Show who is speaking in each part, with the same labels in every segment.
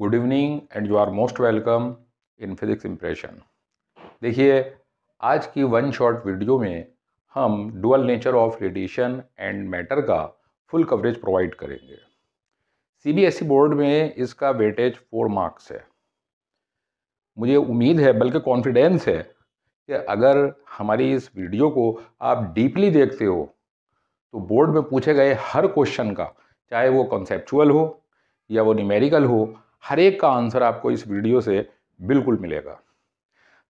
Speaker 1: good evening and you are most welcome in physics impression देखिए आज की one shot video में हम dual nature of radiation and matter का full coverage provide करेंगे CBSE board e में इसका वेटेज फोर मार्क्स है मुझे उम्मीद है बल्कि कॉन्फिडेंस है कि अगर हमारी इस वीडियो को आप डीपली देखते हो तो बोर्ड में पूछे गए हर क्वेश्चन का चाहे वो कॉन्सेपचुअल हो या वो न्यूमेरिकल हो हर एक का आंसर आपको इस वीडियो से बिल्कुल मिलेगा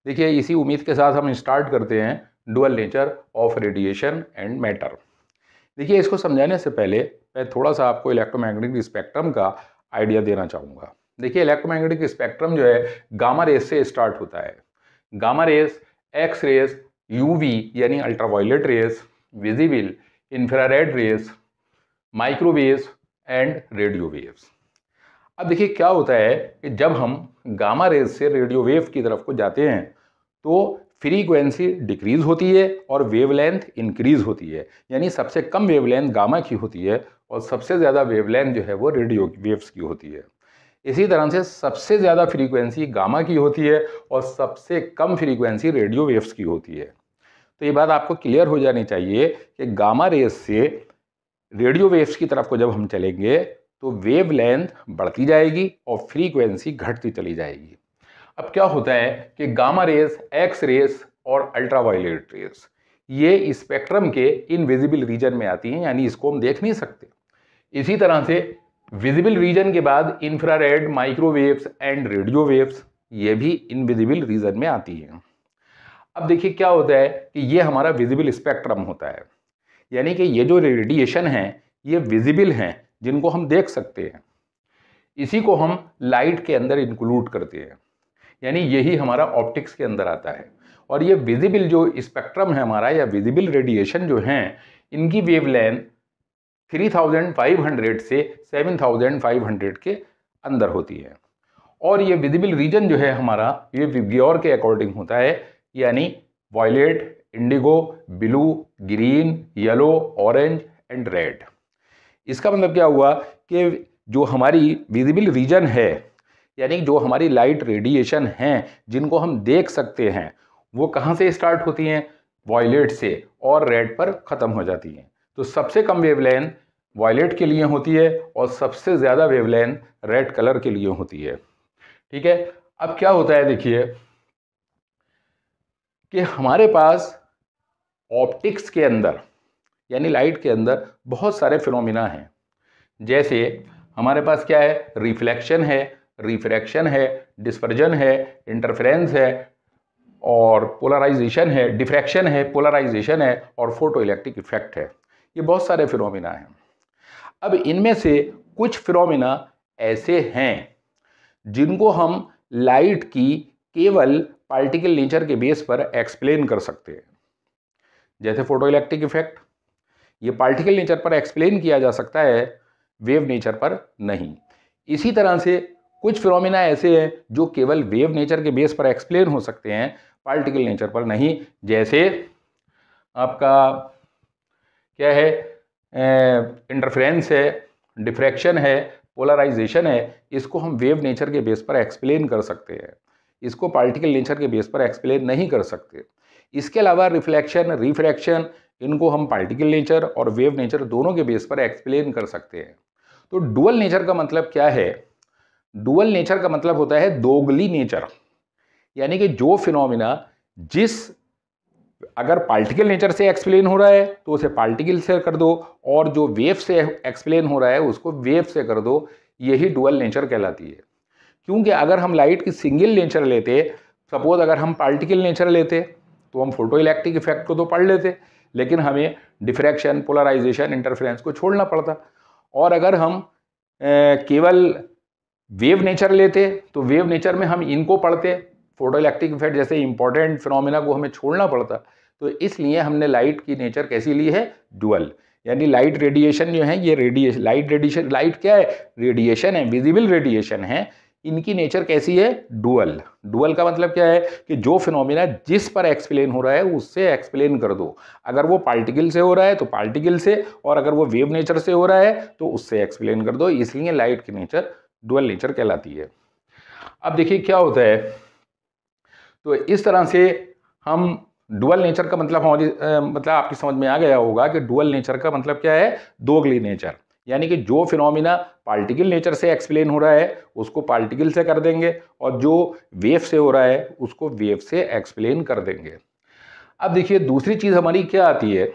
Speaker 1: देखिए इसी उम्मीद के साथ हम स्टार्ट करते हैं dual nature of radiation and matter देखिए इसको समझाने से पहले मैं थोड़ा सा आपको इलेक्ट्रोमैग्नेटिक स्पेक्ट्रम का आइडिया देना चाहूँगा देखिए इलेक्ट्रोमैग्नेटिक स्पेक्ट्रम जो है गामा रेस से स्टार्ट होता है gamma rays X rays UV यानी ultraviolet rays visible infrared rays microwaves and radio waves अब देखिए क्या होता है कि जब हम गामा रेज से रेडियो वेव की तरफ को जाते हैं तो फ्रीक्वेंसी डिक्रीज़ होती है और वेवलेंथ इंक्रीज़ होती है यानी सबसे कम वेवलेंथ गामा की होती है और सबसे ज़्यादा वेवलेंथ जो है वो रेडियो वेव्स की होती है इसी तरह से सबसे ज़्यादा फ्रीक्वेंसी गामा की होती है और सबसे कम फ्रीक्वेंसी रेडियो वेव्स की होती है तो ये बात आपको क्लियर हो जानी चाहिए कि गामा रेस से रेडियो वेव्स की तरफ को जब हम चलेंगे तो वेव लेंथ बढ़ती जाएगी और फ्रीक्वेंसी घटती चली जाएगी अब क्या होता है कि गामा रेस एक्स रेस और अल्ट्रावायलेट रेस ये स्पेक्ट्रम के इनविजिबल रीजन में आती हैं यानी इसको हम देख नहीं सकते इसी तरह से विजिबल रीजन के बाद infrared microwaves and radio waves ये भी इनविजिबल रीजन में आती हैं अब देखिए क्या होता है कि ये हमारा विजिबल स्पेक्ट्रम होता है यानी कि ये जो रेडिएशन है ये विजिबल हैं जिनको हम देख सकते हैं इसी को हम लाइट के अंदर इंक्लूड करते हैं यानी यही हमारा ऑप्टिक्स के अंदर आता है और ये विजिबल जो स्पेक्ट्रम है हमारा या विजिबल रेडिएशन जो हैं इनकी वेवलेंथ 3500 से 7500 के अंदर होती है और ये विजिबल रीजन जो है हमारा ये विग्योर के अकॉर्डिंग होता है यानी violet indigo blue green yellow orange and red इसका मतलब क्या हुआ कि जो हमारी विजिबल रीजन है यानी जो हमारी लाइट रेडिएशन हैं जिनको हम देख सकते हैं वो कहाँ से स्टार्ट होती हैं वॉयलेट से और रेड पर ख़त्म हो जाती हैं तो सबसे कम वेवलेन वॉयलेट के लिए होती है और सबसे ज़्यादा वेवलेन रेड कलर के लिए होती है ठीक है अब क्या होता है देखिए कि हमारे पास ऑप्टिक्स के अंदर यानी लाइट के अंदर बहुत सारे फिनोमिना हैं जैसे हमारे पास क्या है रिफ्लेक्शन है रिफ्रैक्शन है डिस्पर्जन है इंटरफेरेंस है और पोलराइजेशन है डिफ्रैक्शन है पोलराइजेशन है और फोटो इलेक्ट्रिक इफेक्ट है ये बहुत सारे फिनोमिना हैं अब इनमें से कुछ फिनोमिना ऐसे हैं जिनको हम लाइट की केवल पार्टिकल नेचर के बेस पर एक्सप्लेन कर सकते हैं जैसे फोटो इलेक्ट्रिक इफेक्ट ये पार्टिकल नेचर पर एक्सप्लेन किया जा सकता है वेव नेचर पर नहीं इसी तरह से कुछ फिनोमिना ऐसे हैं जो केवल वेव नेचर के बेस पर एक्सप्लेन हो सकते हैं पार्टिकल नेचर पर नहीं जैसे आपका क्या है इंटरफ्रेंस है डिफ्रैक्शन है पोलराइजेशन है इसको हम वेव नेचर के बेस पर एक्सप्लेन कर सकते हैं इसको पार्टिकल नेचर के बेस पर एक्सप्लेन नहीं कर सकते इसके अलावा रिफ्लेक्शन रिफ्रैक्शन इनको हम पार्टिकल नेचर और वेव नेचर दोनों के बेस पर एक्सप्लेन कर सकते हैं तो डुअल नेचर का मतलब क्या है डुअल नेचर का मतलब होता है दोगली नेचर यानी कि जो फिनोमिना जिस अगर पार्टिकल नेचर से एक्सप्लेन हो रहा है तो उसे पार्टिकल से कर दो और जो वेव से एक्सप्लेन हो रहा है उसको वेव से कर दो यही डुअल नेचर कहलाती है क्योंकि अगर हम लाइट की सिंगल नेचर लेते सपोज अगर हम पार्टिकल नेचर लेते तो हम फोटो इलेक्ट्रिक इफेक्ट को तो पढ़ लेते लेकिन हमें डिफ्रैक्शन पोलराइजेशन इंटरफेरेंस को छोड़ना पड़ता और अगर हम केवल वेव नेचर लेते तो वेव नेचर में हम इनको पढ़ते फोटो इलेक्ट्रिक इफेक्ट जैसे इंपॉर्टेंट फिनोमिना को हमें छोड़ना पड़ता तो इसलिए हमने लाइट की नेचर कैसी ली है डुअल यानी लाइट रेडिएशन जो है ये रेडिएशन लाइट रेडिएशन लाइट क्या है रेडिएशन है विजिबल रेडिएशन है इनकी नेचर कैसी है डुअल डुअल का मतलब क्या है कि जो फिनोमिना जिस पर एक्सप्लेन हो रहा है उससे एक्सप्लेन कर दो अगर वो पार्टिकल से हो रहा है तो पार्टिकल से और अगर वो वेव नेचर से हो रहा है तो उससे एक्सप्लेन कर दो इसलिए लाइट की नेचर डुअल नेचर कहलाती है अब देखिए क्या होता है तो इस तरह से हम डुअल नेचर का मतलब हमारी मतलब आपकी समझ में आ गया होगा कि डुअल नेचर का मतलब क्या है दोगली नेचर यानी कि जो फिनोमिना पार्टिकल नेचर से एक्सप्लेन हो रहा है उसको पार्टिकल से कर देंगे और जो वेव से हो रहा है उसको वेव से एक्सप्लेन कर देंगे अब देखिए दूसरी चीज़ हमारी क्या आती है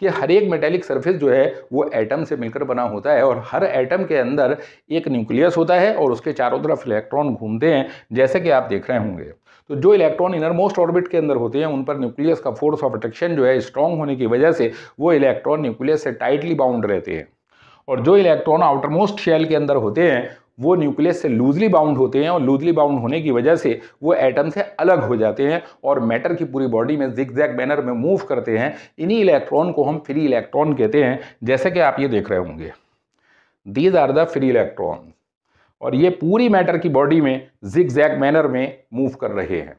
Speaker 1: कि हर एक मेटेलिक सरफेस जो है वो एटम से मिलकर बना होता है और हर एटम के अंदर एक न्यूक्लियस होता है और उसके चारों तरफ इलेक्ट्रॉन घूमते हैं जैसे कि आप देख रहे होंगे तो जो इलेक्ट्रॉन इनर मोस्ट ऑर्बिट के अंदर होते हैं उन पर न्यूक्लियस का फोर्स ऑफ अट्रैक्शन जो है स्ट्रांग होने की वजह से वो इलेक्ट्रॉन न्यूक्लियस से टाइटली बाउंड रहते हैं और जो इलेक्ट्रॉन आउटर मोस्ट शेल के अंदर होते हैं वो न्यूक्लियस से लूजली बाउंड होते हैं और लूजली बाउंड होने की वजह से वो एटम से अलग हो जाते हैं और मैटर की पूरी बॉडी में जिक जैक बैनर में मूव करते हैं इन्हीं इलेक्ट्रॉन को हम फ्री इलेक्ट्रॉन कहते हैं जैसे कि आप ये देख रहे होंगे these are the free electron और ये पूरी मैटर की बॉडी में जिग जैक मैनर में मूव कर रहे हैं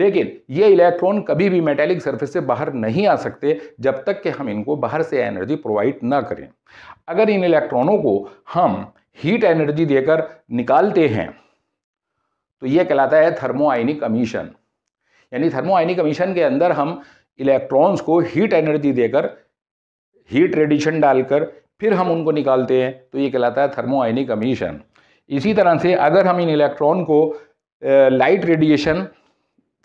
Speaker 1: लेकिन ये इलेक्ट्रॉन कभी भी मेटेलिक सरफेस से बाहर नहीं आ सकते जब तक कि हम इनको बाहर से एनर्जी प्रोवाइड ना करें अगर इन इलेक्ट्रॉनों को हम हीट एनर्जी देकर निकालते हैं तो ये कहलाता है थर्मोआइनिक अमीशन यानी थर्मोआइनिक अमीशन के अंदर हम इलेक्ट्रॉन्स को हीट एनर्जी देकर हीट रेडिएशन डालकर फिर हम उनको निकालते हैं तो ये कहलाता है थर्मोआइनिक अमीशन इसी तरह से अगर हम इन इलेक्ट्रॉन को लाइट रेडिएशन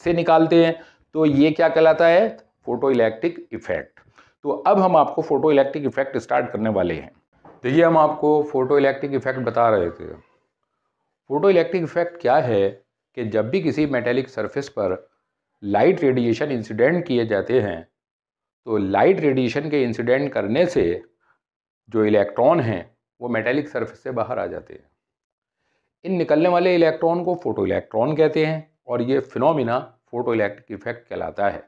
Speaker 1: से निकालते हैं तो ये क्या कहलाता है फोटो इलेक्ट्रिक इफेक्ट तो अब हम आपको फोटो इलेक्ट्रिक इफेक्ट स्टार्ट करने वाले हैं देखिए हम आपको फोटो इलेक्ट्रिक इफेक्ट बता रहे थे फोटो इलेक्ट्रिक इफेक्ट क्या है कि जब भी किसी मेटेलिक सरफेस पर लाइट रेडिएशन इंसिडेंट किए जाते हैं तो लाइट रेडिएशन के इंसिडेंट करने से जो इलेक्ट्रॉन हैं वो मेटेलिक सरफेस से बाहर आ जाते हैं इन निकलने वाले इलेक्ट्रॉन को फोटो इलेक्ट्रॉन कहते हैं और ये फिनोमिना फोटो इलेक्ट्रिक इफेक्ट कहलाता है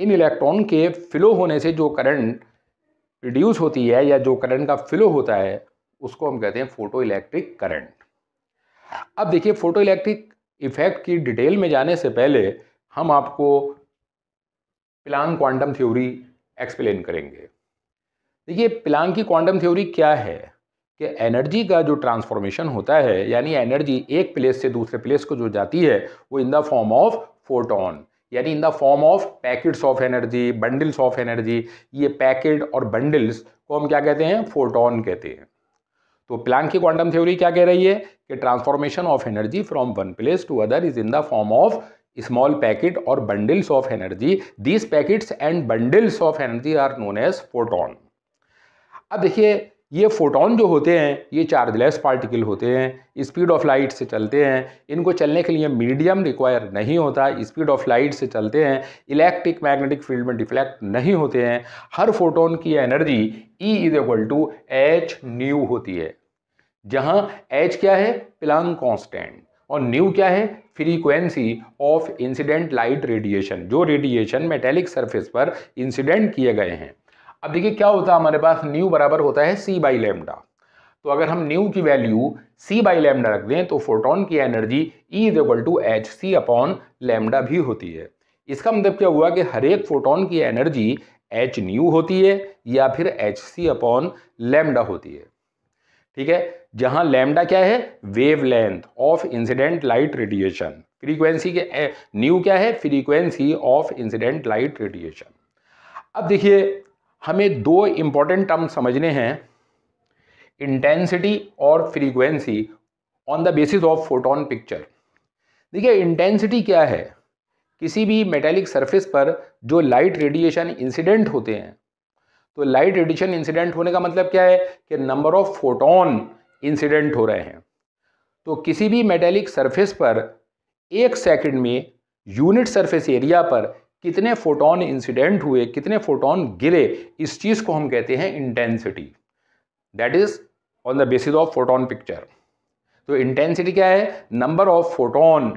Speaker 1: इन इलेक्ट्रॉन के फ्लो होने से जो करंट प्रोड्यूस होती है या जो करंट का फ्लो होता है उसको हम कहते हैं फोटो इलेक्ट्रिक करंट अब देखिए फोटो इलेक्ट्रिक इफेक्ट की डिटेल में जाने से पहले हम आपको प्लांग क्वांटम थ्योरी एक्सप्लेन करेंगे देखिए प्लांग की क्वांटम थ्योरी क्या है कि एनर्जी का जो ट्रांसफॉर्मेशन होता है यानी एनर्जी एक प्लेस से दूसरे प्लेस को जो जाती है वो in the form of photon यानी in the form of packets of energy bundles of energy ये पैकेट और बंडल्स को हम क्या कहते हैं फोटोन कहते हैं तो प्लान की क्वांटम थ्योरी क्या कह रही है कि transformation of energy from one place to other is in the form of small packet और bundles of energy these packets and bundles of energy are known as photon अब देखिए ये फोटोन जो होते हैं ये चार्जलेस पार्टिकल होते हैं स्पीड ऑफ लाइट से चलते हैं इनको चलने के लिए मीडियम रिक्वायर नहीं होता स्पीड ऑफ लाइट से चलते हैं इलेक्ट्रिक मैग्नेटिक फील्ड में डिफ्लेक्ट नहीं होते हैं हर फोटोन की energy E is equal to h nu होती है जहाँ एच क्या है प्लांग कॉन्स्टेंट और न्यू क्या है frequency of incident light radiation जो रेडिएशन मेटेलिक सर्फेस पर इंसिडेंट किए गए हैं अब देखिए क्या होता है हमारे पास न्यू बराबर होता है सी बाई लेमडा तो अगर हम न्यू की वैल्यू सी बाई लेमडा रख दें तो फोटोन की energy E is equal to h c upon lambda भी होती है इसका मतलब क्या हुआ कि हर एक फोटोन की एनर्जी एच न्यू होती है या फिर एच सी अपॉन लेमडा होती है ठीक है जहां लेमडा क्या है wavelength of incident light radiation frequency के न्यू क्या है frequency of incident light radiation अब देखिए हमें दो इंपॉर्टेंट टर्म समझने हैं इंटेंसिटी और frequency on the basis of photon picture देखिए इंटेंसिटी क्या है किसी भी मेटेलिक सरफेस पर जो लाइट रेडिएशन इंसिडेंट होते हैं तो लाइट रेडिएशन इंसिडेंट होने का मतलब क्या है कि नंबर ऑफ फोटोन इंसिडेंट हो रहे हैं तो किसी भी मेटेलिक सरफेस पर एक सेकंड में यूनिट सरफेस एरिया पर कितने फोटोन इंसिडेंट हुए कितने फोटोन गिरे इस चीज़ को हम कहते हैं intensity that is on the basis of photon picture तो इंटेंसिटी क्या है number of photon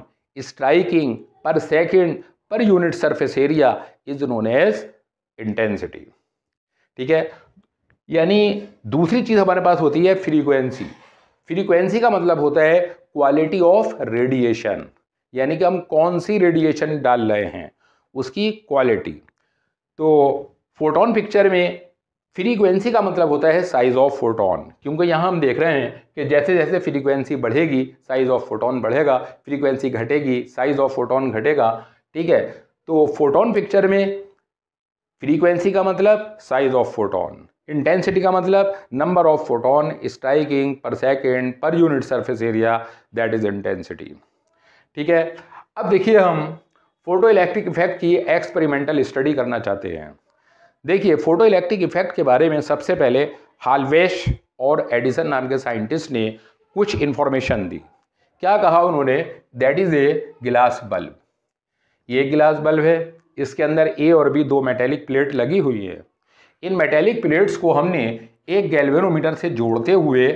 Speaker 1: striking per second per unit surface area is known as intensity ठीक है यानी दूसरी चीज़ हमारे पास होती है फ्रीक्वेंसी फ्रीक्वेंसी का मतलब होता है क्वालिटी ऑफ रेडिएशन यानी कि हम कौन सी रेडिएशन डाल रहे हैं उसकी क्वालिटी तो फोटोन पिक्चर में फ्रीक्वेंसी का मतलब होता है साइज़ ऑफ फोटोन क्योंकि यहाँ हम देख रहे हैं कि जैसे जैसे फ्रीक्वेंसी बढ़ेगी साइज़ ऑफ फोटोन बढ़ेगा फ्रीक्वेंसी घटेगी साइज़ ऑफ फोटोन घटेगा ठीक है तो फोटोन पिक्चर में फ्रीक्वेंसी का मतलब साइज़ ऑफ फोटोन इंटेंसिटी का मतलब number of photon striking per second per unit surface area that is intensity ठीक है अब देखिए हम फोटो इलेक्ट्रिक इफेक्ट की एक्सपेरिमेंटल स्टडी करना चाहते हैं देखिए फोटो इलेक्ट्रिक इफेक्ट के बारे में सबसे पहले हालवेश और एडिसन नाम के साइंटिस्ट ने कुछ इन्फॉर्मेशन दी क्या कहा उन्होंने दैट इज़ ए गिलास बल्ब ये गिलास बल्ब है इसके अंदर ए और बी दो मेटेलिक प्लेट लगी हुई है इन मेटेलिक प्लेट्स को हमने एक गैल्वेनोमीटर से जोड़ते हुए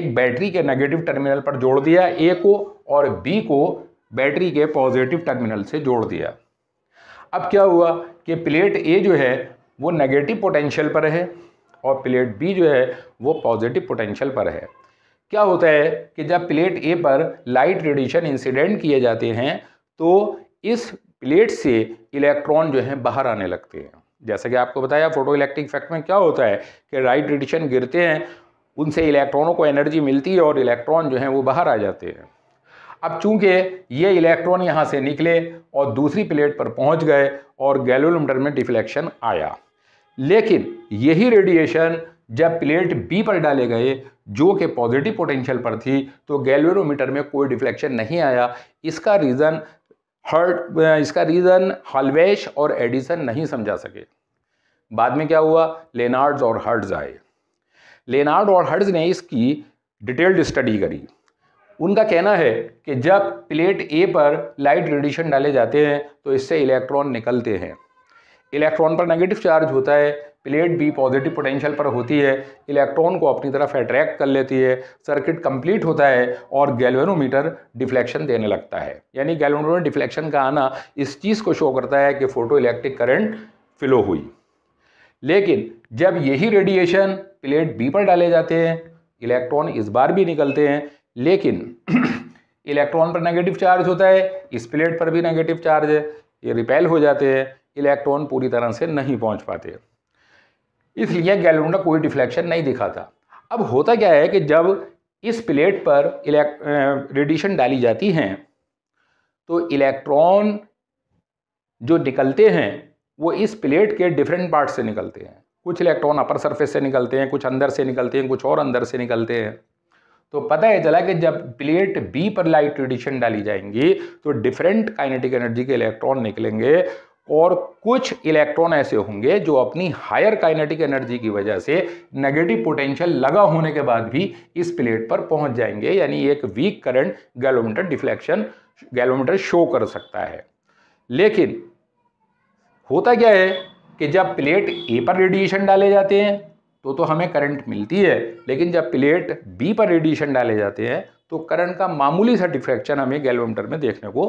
Speaker 1: एक बैटरी के नेगेटिव टर्मिनल पर जोड़ दिया ए को और बी को बैटरी के पॉजिटिव टर्मिनल से जोड़ दिया अब क्या हुआ कि प्लेट ए जो है वो नेगेटिव पोटेंशियल पर है और प्लेट बी जो है वो पॉजिटिव पोटेंशियल पर है क्या होता है कि जब प्लेट ए पर लाइट रेडिएशन इंसिडेंट किए जाते हैं तो इस प्लेट से इलेक्ट्रॉन जो है बाहर आने लगते हैं जैसा कि आपको बताया फोटो इलेक्ट्रिक इफेक्ट में क्या होता है कि लाइट रेडिएशन गिरते हैं उनसे इलेक्ट्रॉनों को एनर्जी मिलती है और इलेक्ट्रॉन जो है वो बाहर आ जाते हैं अब चूंकि ये इलेक्ट्रॉन यहाँ से निकले और दूसरी प्लेट पर पहुँच गए और गैलोलोमीटर में डिफ्लेक्शन आया लेकिन यही रेडिएशन जब प्लेट बी पर डाले गए जो कि पॉजिटिव पोटेंशियल पर थी तो गैलोरोमीटर में कोई डिफ्लेक्शन नहीं आया इसका रीज़न हर्ट इसका रीज़न हलवेश और एडिसन नहीं समझा सके बाद में क्या हुआ लेनार्ड्स और हर्ट्ज आए लेनार्ड और हर्ट्ज ने इसकी डिटेल्ड स्टडी करी उनका कहना है कि जब प्लेट ए पर लाइट रेडिएशन डाले जाते हैं तो इससे इलेक्ट्रॉन निकलते हैं इलेक्ट्रॉन पर नेगेटिव चार्ज होता है प्लेट बी पॉजिटिव पोटेंशियल पर होती है इलेक्ट्रॉन को अपनी तरफ अट्रैक्ट कर लेती है सर्किट कंप्लीट होता है और गैल्वेनोमीटर डिफ्लेक्शन देने लगता है यानी गैल्वेनोमीटर डिफ्लेक्शन का आना इस चीज़ को शो करता है कि फोटो इलेक्ट्रिक करंट फ्लो हुई लेकिन जब यही रेडिएशन प्लेट बी पर डाले जाते हैं इलेक्ट्रॉन इस बार भी निकलते हैं लेकिन इलेक्ट्रॉन पर नेगेटिव चार्ज होता है इस प्लेट पर भी नेगेटिव चार्ज है ये रिपेल हो जाते हैं इलेक्ट्रॉन पूरी तरह से नहीं पहुंच पाते इसलिए गैलोन का कोई डिफ्लेक्शन नहीं दिखाता अब होता क्या है कि जब इस प्लेट पर रेडिएशन डाली जाती हैं तो इलेक्ट्रॉन जो निकलते हैं वो इस प्लेट के डिफरेंट पार्ट से निकलते हैं कुछ इलेक्ट्रॉन अपर सरफेस से निकलते हैं कुछ अंदर से निकलते हैं कुछ और अंदर से निकलते हैं तो पता है चला कि जब प्लेट बी पर लाइट रेडिएशन डाली जाएंगी तो डिफरेंट काइनेटिक एनर्जी के इलेक्ट्रॉन निकलेंगे और कुछ इलेक्ट्रॉन ऐसे होंगे जो अपनी हायर काइनेटिक एनर्जी की वजह से नेगेटिव पोटेंशियल लगा होने के बाद भी इस प्लेट पर पहुंच जाएंगे यानी एक weak current galvanometer deflection galvanometer show कर सकता है लेकिन होता क्या है कि जब प्लेट ए पर रेडिएशन डाले जाते हैं तो तो हमें करंट मिलती है लेकिन जब प्लेट बी पर रेडिएशन डाले जाते हैं तो करंट का मामूली सा डिफ्रैक्शन हमें गैलोमीटर में देखने को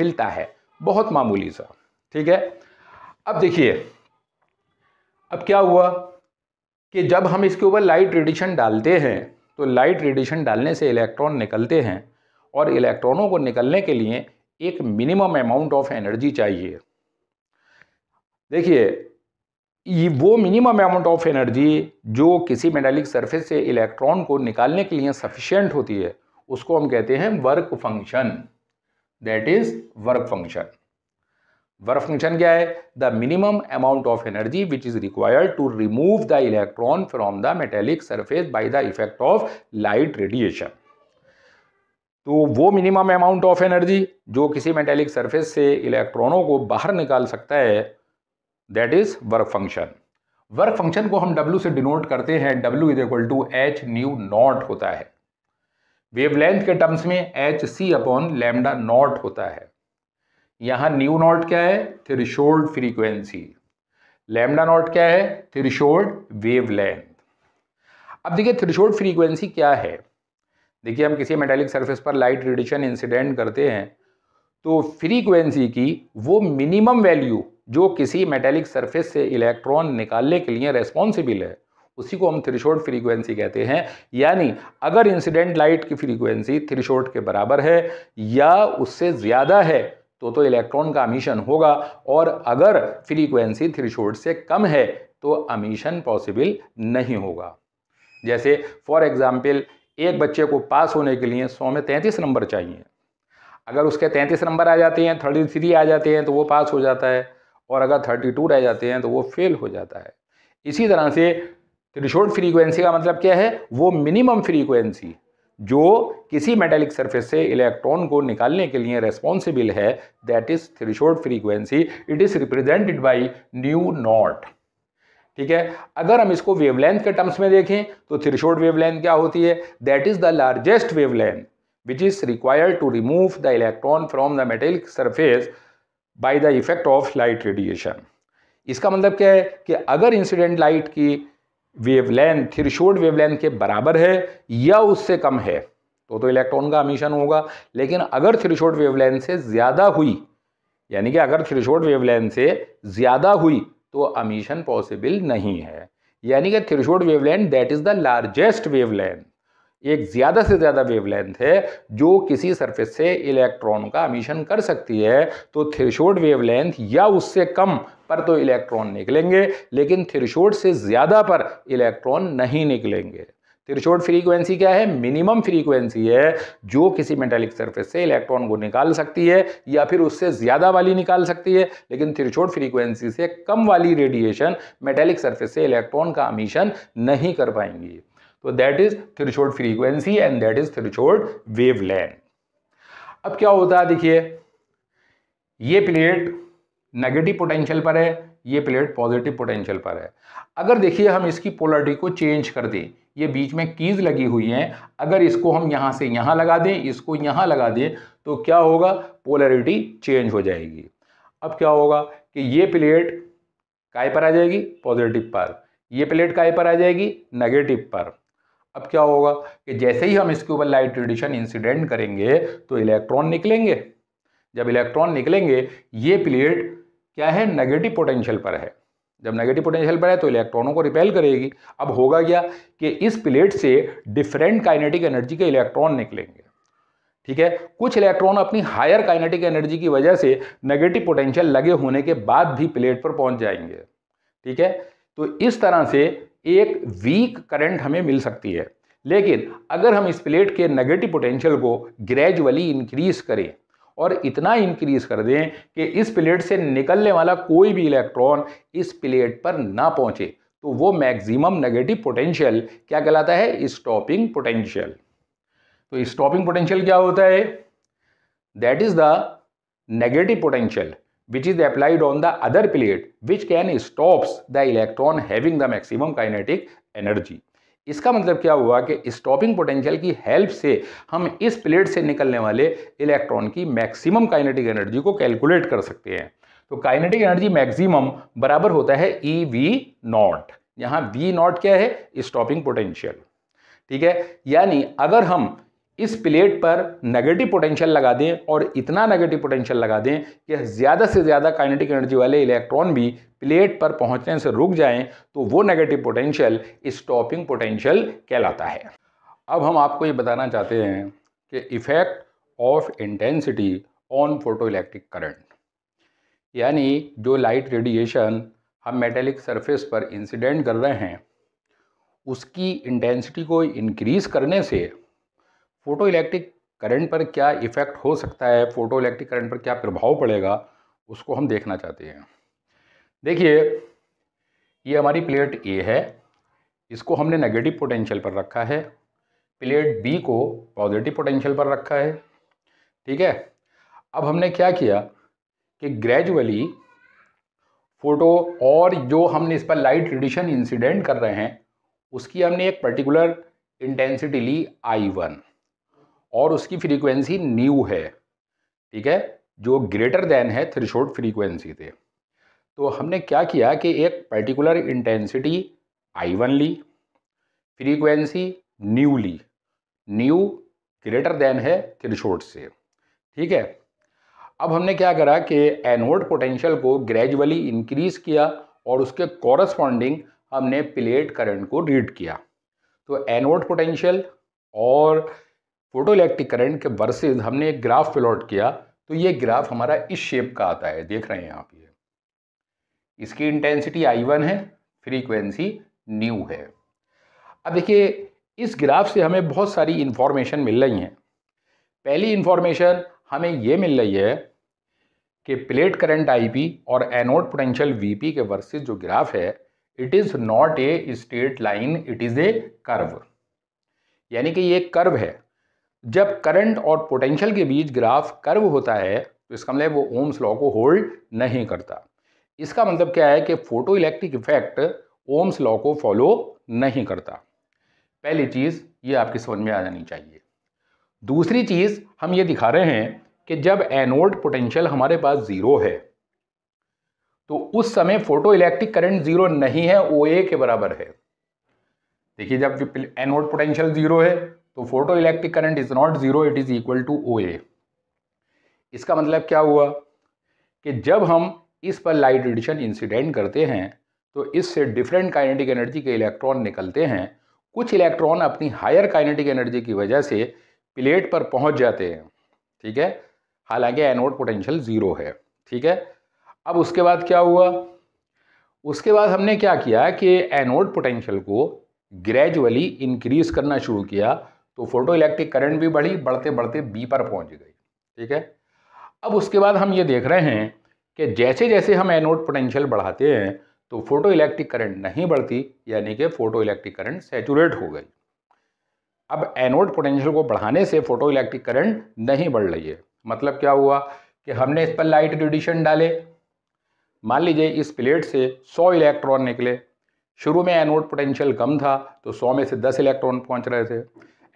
Speaker 1: मिलता है बहुत मामूली सा ठीक है अब देखिए अब क्या हुआ कि जब हम इसके ऊपर लाइट रेडिएशन डालते हैं तो लाइट रेडिएशन डालने से इलेक्ट्रॉन निकलते हैं और इलेक्ट्रॉनों को निकलने के लिए एक मिनिमम अमाउंट ऑफ एनर्जी चाहिए देखिए ये वो मिनिमम अमाउंट ऑफ एनर्जी जो किसी मेटालिक सरफेस से इलेक्ट्रॉन को निकालने के लिए सफिशियंट होती है उसको हम कहते हैं work function that is work function work function क्या है the minimum amount of energy which is required to remove the electron from the metallic surface by the effect of light radiation तो वो मिनिमम अमाउंट ऑफ एनर्जी जो किसी metallic surface से इलेक्ट्रॉनों को बाहर निकाल सकता है that is work function work function को हम W से डिनोट करते हैं W is equal to h nu naught होता है वेवलेंथ के टर्म्स में h c upon lambda naught होता है यहाँ न्यू नॉट क्या है थ्रिशोल्ड फ्रीक्वेंसी लेमडा नॉट क्या है थ्रिशोल्ड वेवलेंथ अब देखिए थ्रिशोल्ड फ्रीक्वेंसी क्या है देखिए हम किसी मेटेलिक सर्फेस पर लाइट रेडिएशन इंसिडेंट करते हैं तो फ्रीक्वेंसी की वो मिनिमम वैल्यू जो किसी मेटेलिक सरफेस से इलेक्ट्रॉन निकालने के लिए रेस्पॉन्सिबल है उसी को हम थ्रिशोर्ट फ्रीक्वेंसी कहते हैं यानी अगर इंसिडेंट लाइट की फ्रीक्वेंसी थ्रिशोर्ट के बराबर है या उससे ज़्यादा है तो तो इलेक्ट्रॉन का अमीशन होगा और अगर फ्रीक्वेंसी थ्रिशोर्ट से कम है तो अमीशन पॉसिबल नहीं होगा जैसे फॉर एग्ज़ाम्पल एक बच्चे को पास होने के लिए सौ में तैंतीस नंबर चाहिए अगर उसके तैंतीस नंबर आ जाते हैं थर्टी थ्री आ जाते हैं तो वो पास हो जाता है और अगर थर्टी टू रह जाते हैं तो वो फेल हो जाता है इसी तरह से त्रिशोण फ्रीक्वेंसी का मतलब क्या है वो मिनिमम फ्रीक्वेंसी जो किसी मेटेलिक सरफेस से इलेक्ट्रॉन को निकालने के लिए रेस्पॉन्सिबल है that is threshold frequency it is represented by nu naught ठीक है अगर हम इसको वेवलेंथ के टर्म्स में देखें तो थ्रिशोड वेवलेंथ क्या होती है that is the largest wavelength which is required to remove the electron from the metallic surface by the effect of light radiation इसका मतलब क्या है कि अगर इंसिडेंट लाइट की वेवलेंथ वेव वेवलेंथ के बराबर है या उससे कम है तो तो इलेक्ट्रॉन का अमीशन होगा लेकिन अगर वेव वेवलेंथ से ज़्यादा हुई यानी कि अगर वेव वेवलेंथ से ज़्यादा हुई तो अमीशन पॉसिबल नहीं है यानी कि wave wavelength that is the largest wavelength एक ज़्यादा से ज़्यादा वेवलेंथ है जो किसी सरफेस से इलेक्ट्रॉन का अमीशन कर सकती है तो थिरशोड वेवलेंथ या उससे कम पर तो इलेक्ट्रॉन निकलेंगे लेकिन थिरशोड से ज़्यादा पर इलेक्ट्रॉन नहीं निकलेंगे त्रिशोट फ्रीक्वेंसी क्या है मिनिमम फ्रीक्वेंसी है जो किसी मेटेलिक सरफेस से इलेक्ट्रॉन को निकाल सकती है या फिर उससे ज़्यादा वाली निकाल सकती है लेकिन त्रिशोट फ्रीक्वेंसी से कम वाली रेडिएशन मेटेलिक सरफेस से इलेक्ट्रॉन का अमीशन नहीं कर पाएंगी तो that is threshold frequency and that is threshold wave अब क्या होता है देखिए ये प्लेट नेगेटिव पोटेंशियल पर है ये प्लेट पॉजिटिव पोटेंशियल पर है अगर देखिए हम इसकी पोलरिटी को चेंज कर दें ये बीच में कीज लगी हुई हैं अगर इसको हम यहाँ से यहाँ लगा दें इसको यहाँ लगा दें तो क्या होगा पोलरिटी चेंज हो जाएगी अब क्या होगा कि ये प्लेट काय पर आ जाएगी पॉजिटिव पर ये प्लेट काय पर आ जाएगी नेगेटिव पर अब क्या होगा कि जैसे ही हम इसके ऊपर लाइट रेडिएशन इंसिडेंट करेंगे तो इलेक्ट्रॉन निकलेंगे जब इलेक्ट्रॉन निकलेंगे ये प्लेट क्या है नेगेटिव पोटेंशियल पर है जब नेगेटिव पोटेंशियल पर है तो इलेक्ट्रॉनों को रिपेल करेगी अब होगा क्या कि इस प्लेट से डिफरेंट काइनेटिक एनर्जी के इलेक्ट्रॉन निकलेंगे ठीक है कुछ इलेक्ट्रॉन अपनी हायर काइनेटिक एनर्जी की वजह से नेगेटिव पोटेंशियल लगे होने के बाद भी प्लेट पर पहुंच जाएंगे ठीक है तो इस तरह से एक वीक करंट हमें मिल सकती है लेकिन अगर हम इस प्लेट के नेगेटिव पोटेंशियल को ग्रेजुअली इंक्रीज करें और इतना इंक्रीज कर दें कि इस प्लेट से निकलने वाला कोई भी इलेक्ट्रॉन इस प्लेट पर ना पहुंचे तो वो मैक्सिमम नेगेटिव पोटेंशियल क्या कहलाता है स्टॉपिंग पोटेंशियल तो स्टॉपिंग पोटेंशियल क्या होता है that is the negative potential which is applied on the other plate which can stops the electron having the maximum kinetic energy इसका मतलब क्या हुआ कि स्टॉपिंग पोटेंशियल की हेल्प से हम इस प्लेट से निकलने वाले इलेक्ट्रॉन की मैक्सिमम काइनेटिक एनर्जी को कैलकुलेट कर सकते हैं तो काइनेटिक एनर्जी मैक्सिमम बराबर होता है ई वी नॉट यहाँ वी नॉट क्या है स्टॉपिंग पोटेंशियल ठीक है यानी अगर हम इस प्लेट पर नेगेटिव पोटेंशियल लगा दें और इतना नेगेटिव पोटेंशियल लगा दें कि ज़्यादा से ज़्यादा काइनेटिक एनर्जी वाले इलेक्ट्रॉन भी प्लेट पर पहुंचने से रुक जाएं तो वो नेगेटिव पोटेंशियल स्टॉपिंग पोटेंशियल कहलाता है अब हम आपको ये बताना चाहते हैं कि effect of intensity on photo electric current यानी जो लाइट रेडिएशन हम मेटेलिक सरफेस पर इंसिडेंट कर रहे हैं उसकी इंटेंसिटी को इनक्रीज़ करने से फोटो इलेक्ट्रिक करंट पर क्या इफ़ेक्ट हो सकता है फोटो इलेक्ट्रिक करंट पर क्या प्रभाव पड़ेगा उसको हम देखना चाहते हैं देखिए ये हमारी प्लेट ए है इसको हमने नेगेटिव पोटेंशियल पर रखा है प्लेट बी को पॉजिटिव पोटेंशियल पर रखा है ठीक है अब हमने क्या किया कि ग्रेजुअली फ़ोटो और जो हमने इस पर लाइट रेडिशन इंसिडेंट कर रहे हैं उसकी हमने एक पर्टिकुलर इंटेंसिटी ली आई वन और उसकी फ्रीक्वेंसी न्यू है ठीक है जो ग्रेटर देन है थ्रिशोल्ड फ्रीक्वेंसी थे तो हमने क्या किया कि एक पर्टिकुलर इंटेंसिटी आई वन ली फ्रीक्वेंसी न्यू ली न्यू ग्रेटर देन है थ्रिशोल्ड से ठीक है अब हमने क्या करा कि एनोड पोटेंशियल को ग्रेजुअली इंक्रीज किया और उसके कॉरस्पॉन्डिंग हमने प्लेट करंट को रीड किया तो एनोड पोटेंशियल और इलेक्ट्रिक करंट के वर्सेज हमने एक ग्राफ प्लॉट किया तो ये ग्राफ हमारा इस शेप का आता है देख रहे हैं आप ये इसकी इंटेंसिटी आई वन है फ्रीक्वेंसी न्यू है अब देखिए इस ग्राफ से हमें बहुत सारी इन्फॉर्मेशन मिल रही हैं पहली इन्फॉर्मेशन हमें ये मिल रही है कि प्लेट करंट पी और एनोड पोटेंशियल पी के वर्सेज जो ग्राफ है it is not a straight line it is a curve यानी कि ये कर्व है जब करंट और पोटेंशियल के बीच ग्राफ कर्व होता है तो इसका मतलब वो ओम्स लॉ को होल्ड नहीं करता इसका मतलब क्या है कि photo electric effect Ohm's law को फॉलो नहीं करता पहली चीज़ ये आपकी समझ में आ जानी चाहिए दूसरी चीज़ हम ये दिखा रहे हैं कि जब एनोड पोटेंशियल हमारे पास ज़ीरो है तो उस समय फोटो इलेक्ट्रिक करंट ज़ीरो नहीं है ओ ए के बराबर है देखिए जब एनोड पोटेंशियल ज़ीरो है तो photo electric current is not zero it is equal to O A इसका मतलब क्या हुआ कि जब हम इस पर लाइट रेडिएशन इंसिडेंट करते हैं तो इससे डिफरेंट काइनेटिक एनर्जी के इलेक्ट्रॉन निकलते हैं कुछ इलेक्ट्रॉन अपनी हायर काइनेटिक एनर्जी की वजह से प्लेट पर पहुंच जाते हैं ठीक है हालांकि एनोड पोटेंशियल ज़ीरो है ठीक है अब उसके बाद क्या हुआ उसके बाद हमने क्या किया कि एनोड पोटेंशियल को ग्रेजुअली इंक्रीज़ करना शुरू किया तो फोटो इलेक्ट्रिक करंट भी बढ़ी बढ़ते बढ़ते बी पर पहुंच गई ठीक है अब उसके बाद हम ये देख रहे हैं कि जैसे जैसे हम एनोड पोटेंशियल बढ़ाते हैं तो फोटो इलेक्ट्रिक करंट नहीं बढ़ती यानी कि फोटो इलेक्ट्रिक करंट सेचूरेट हो गई अब एनोड पोटेंशियल को बढ़ाने से फोटो इलेक्ट्रिक करंट नहीं बढ़ रही है मतलब क्या हुआ कि हमने इस पर लाइट रेडिएशन डाले मान लीजिए इस प्लेट से 100 इलेक्ट्रॉन निकले शुरू में एनोड पोटेंशियल कम था तो 100 में से 10 इलेक्ट्रॉन पहुंच रहे थे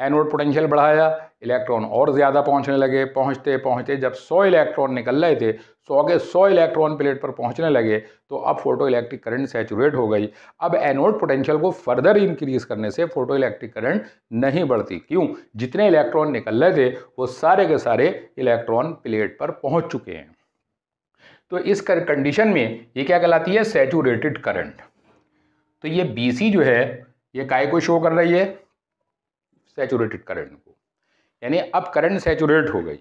Speaker 1: एनोड पोटेंशियल बढ़ाया इलेक्ट्रॉन और ज़्यादा पहुंचने लगे पहुंचते पहुंचते जब 100 इलेक्ट्रॉन निकल रहे थे 100 के 100 इलेक्ट्रॉन प्लेट पर पहुंचने लगे तो अब फोटो इलेक्ट्रिक करंट सेचुरेट हो गई अब एनोड पोटेंशियल को फर्दर इंक्रीज करने से फोटो इलेक्ट्रिक करंट नहीं बढ़ती क्यों जितने इलेक्ट्रॉन निकल रहे थे वो सारे के सारे इलेक्ट्रॉन प्लेट पर पहुँच चुके हैं तो इस कंडीशन में ये क्या कहलाती है सेचूरेटेड करंट तो ये बी जो है ये काय को शो कर रही है सेचूरेटेड करंट को यानी अब करंट सेचूरेट हो गई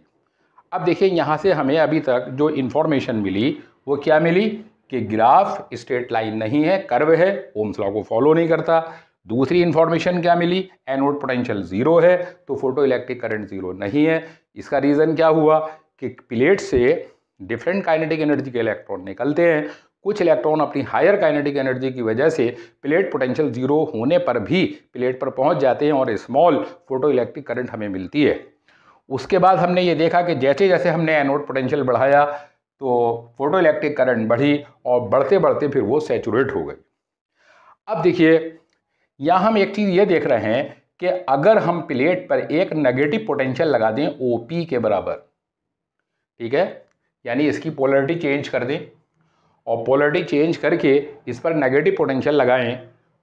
Speaker 1: अब देखिए यहाँ से हमें अभी तक जो इन्फॉर्मेशन मिली वो क्या मिली कि ग्राफ स्ट्रेट लाइन नहीं है कर्व है ओम्स लॉ को फॉलो नहीं करता दूसरी इन्फॉर्मेशन क्या मिली एनोड पोटेंशियल ज़ीरो है तो फोटो इलेक्ट्रिक करंट ज़ीरो नहीं है इसका रीज़न क्या हुआ कि प्लेट से डिफरेंट काइनेटिक एनर्जी के इलेक्ट्रॉन निकलते हैं कुछ इलेक्ट्रॉन अपनी हायर काइनेटिक एनर्जी की वजह से प्लेट पोटेंशियल जीरो होने पर भी प्लेट पर पहुंच जाते हैं और स्मॉल फोटो इलेक्ट्रिक करंट हमें मिलती है उसके बाद हमने ये देखा कि जैसे जैसे हमने एनोड पोटेंशियल बढ़ाया तो फोटो इलेक्ट्रिक करंट बढ़ी और बढ़ते बढ़ते फिर वो सेचुरेट हो गई अब देखिए यहाँ हम एक चीज़ ये देख रहे हैं कि अगर हम प्लेट पर एक नेगेटिव पोटेंशियल लगा दें ओ के बराबर ठीक है यानी इसकी पोलरिटी चेंज कर दें और पोलरिटी चेंज करके इस पर नेगेटिव पोटेंशियल लगाएं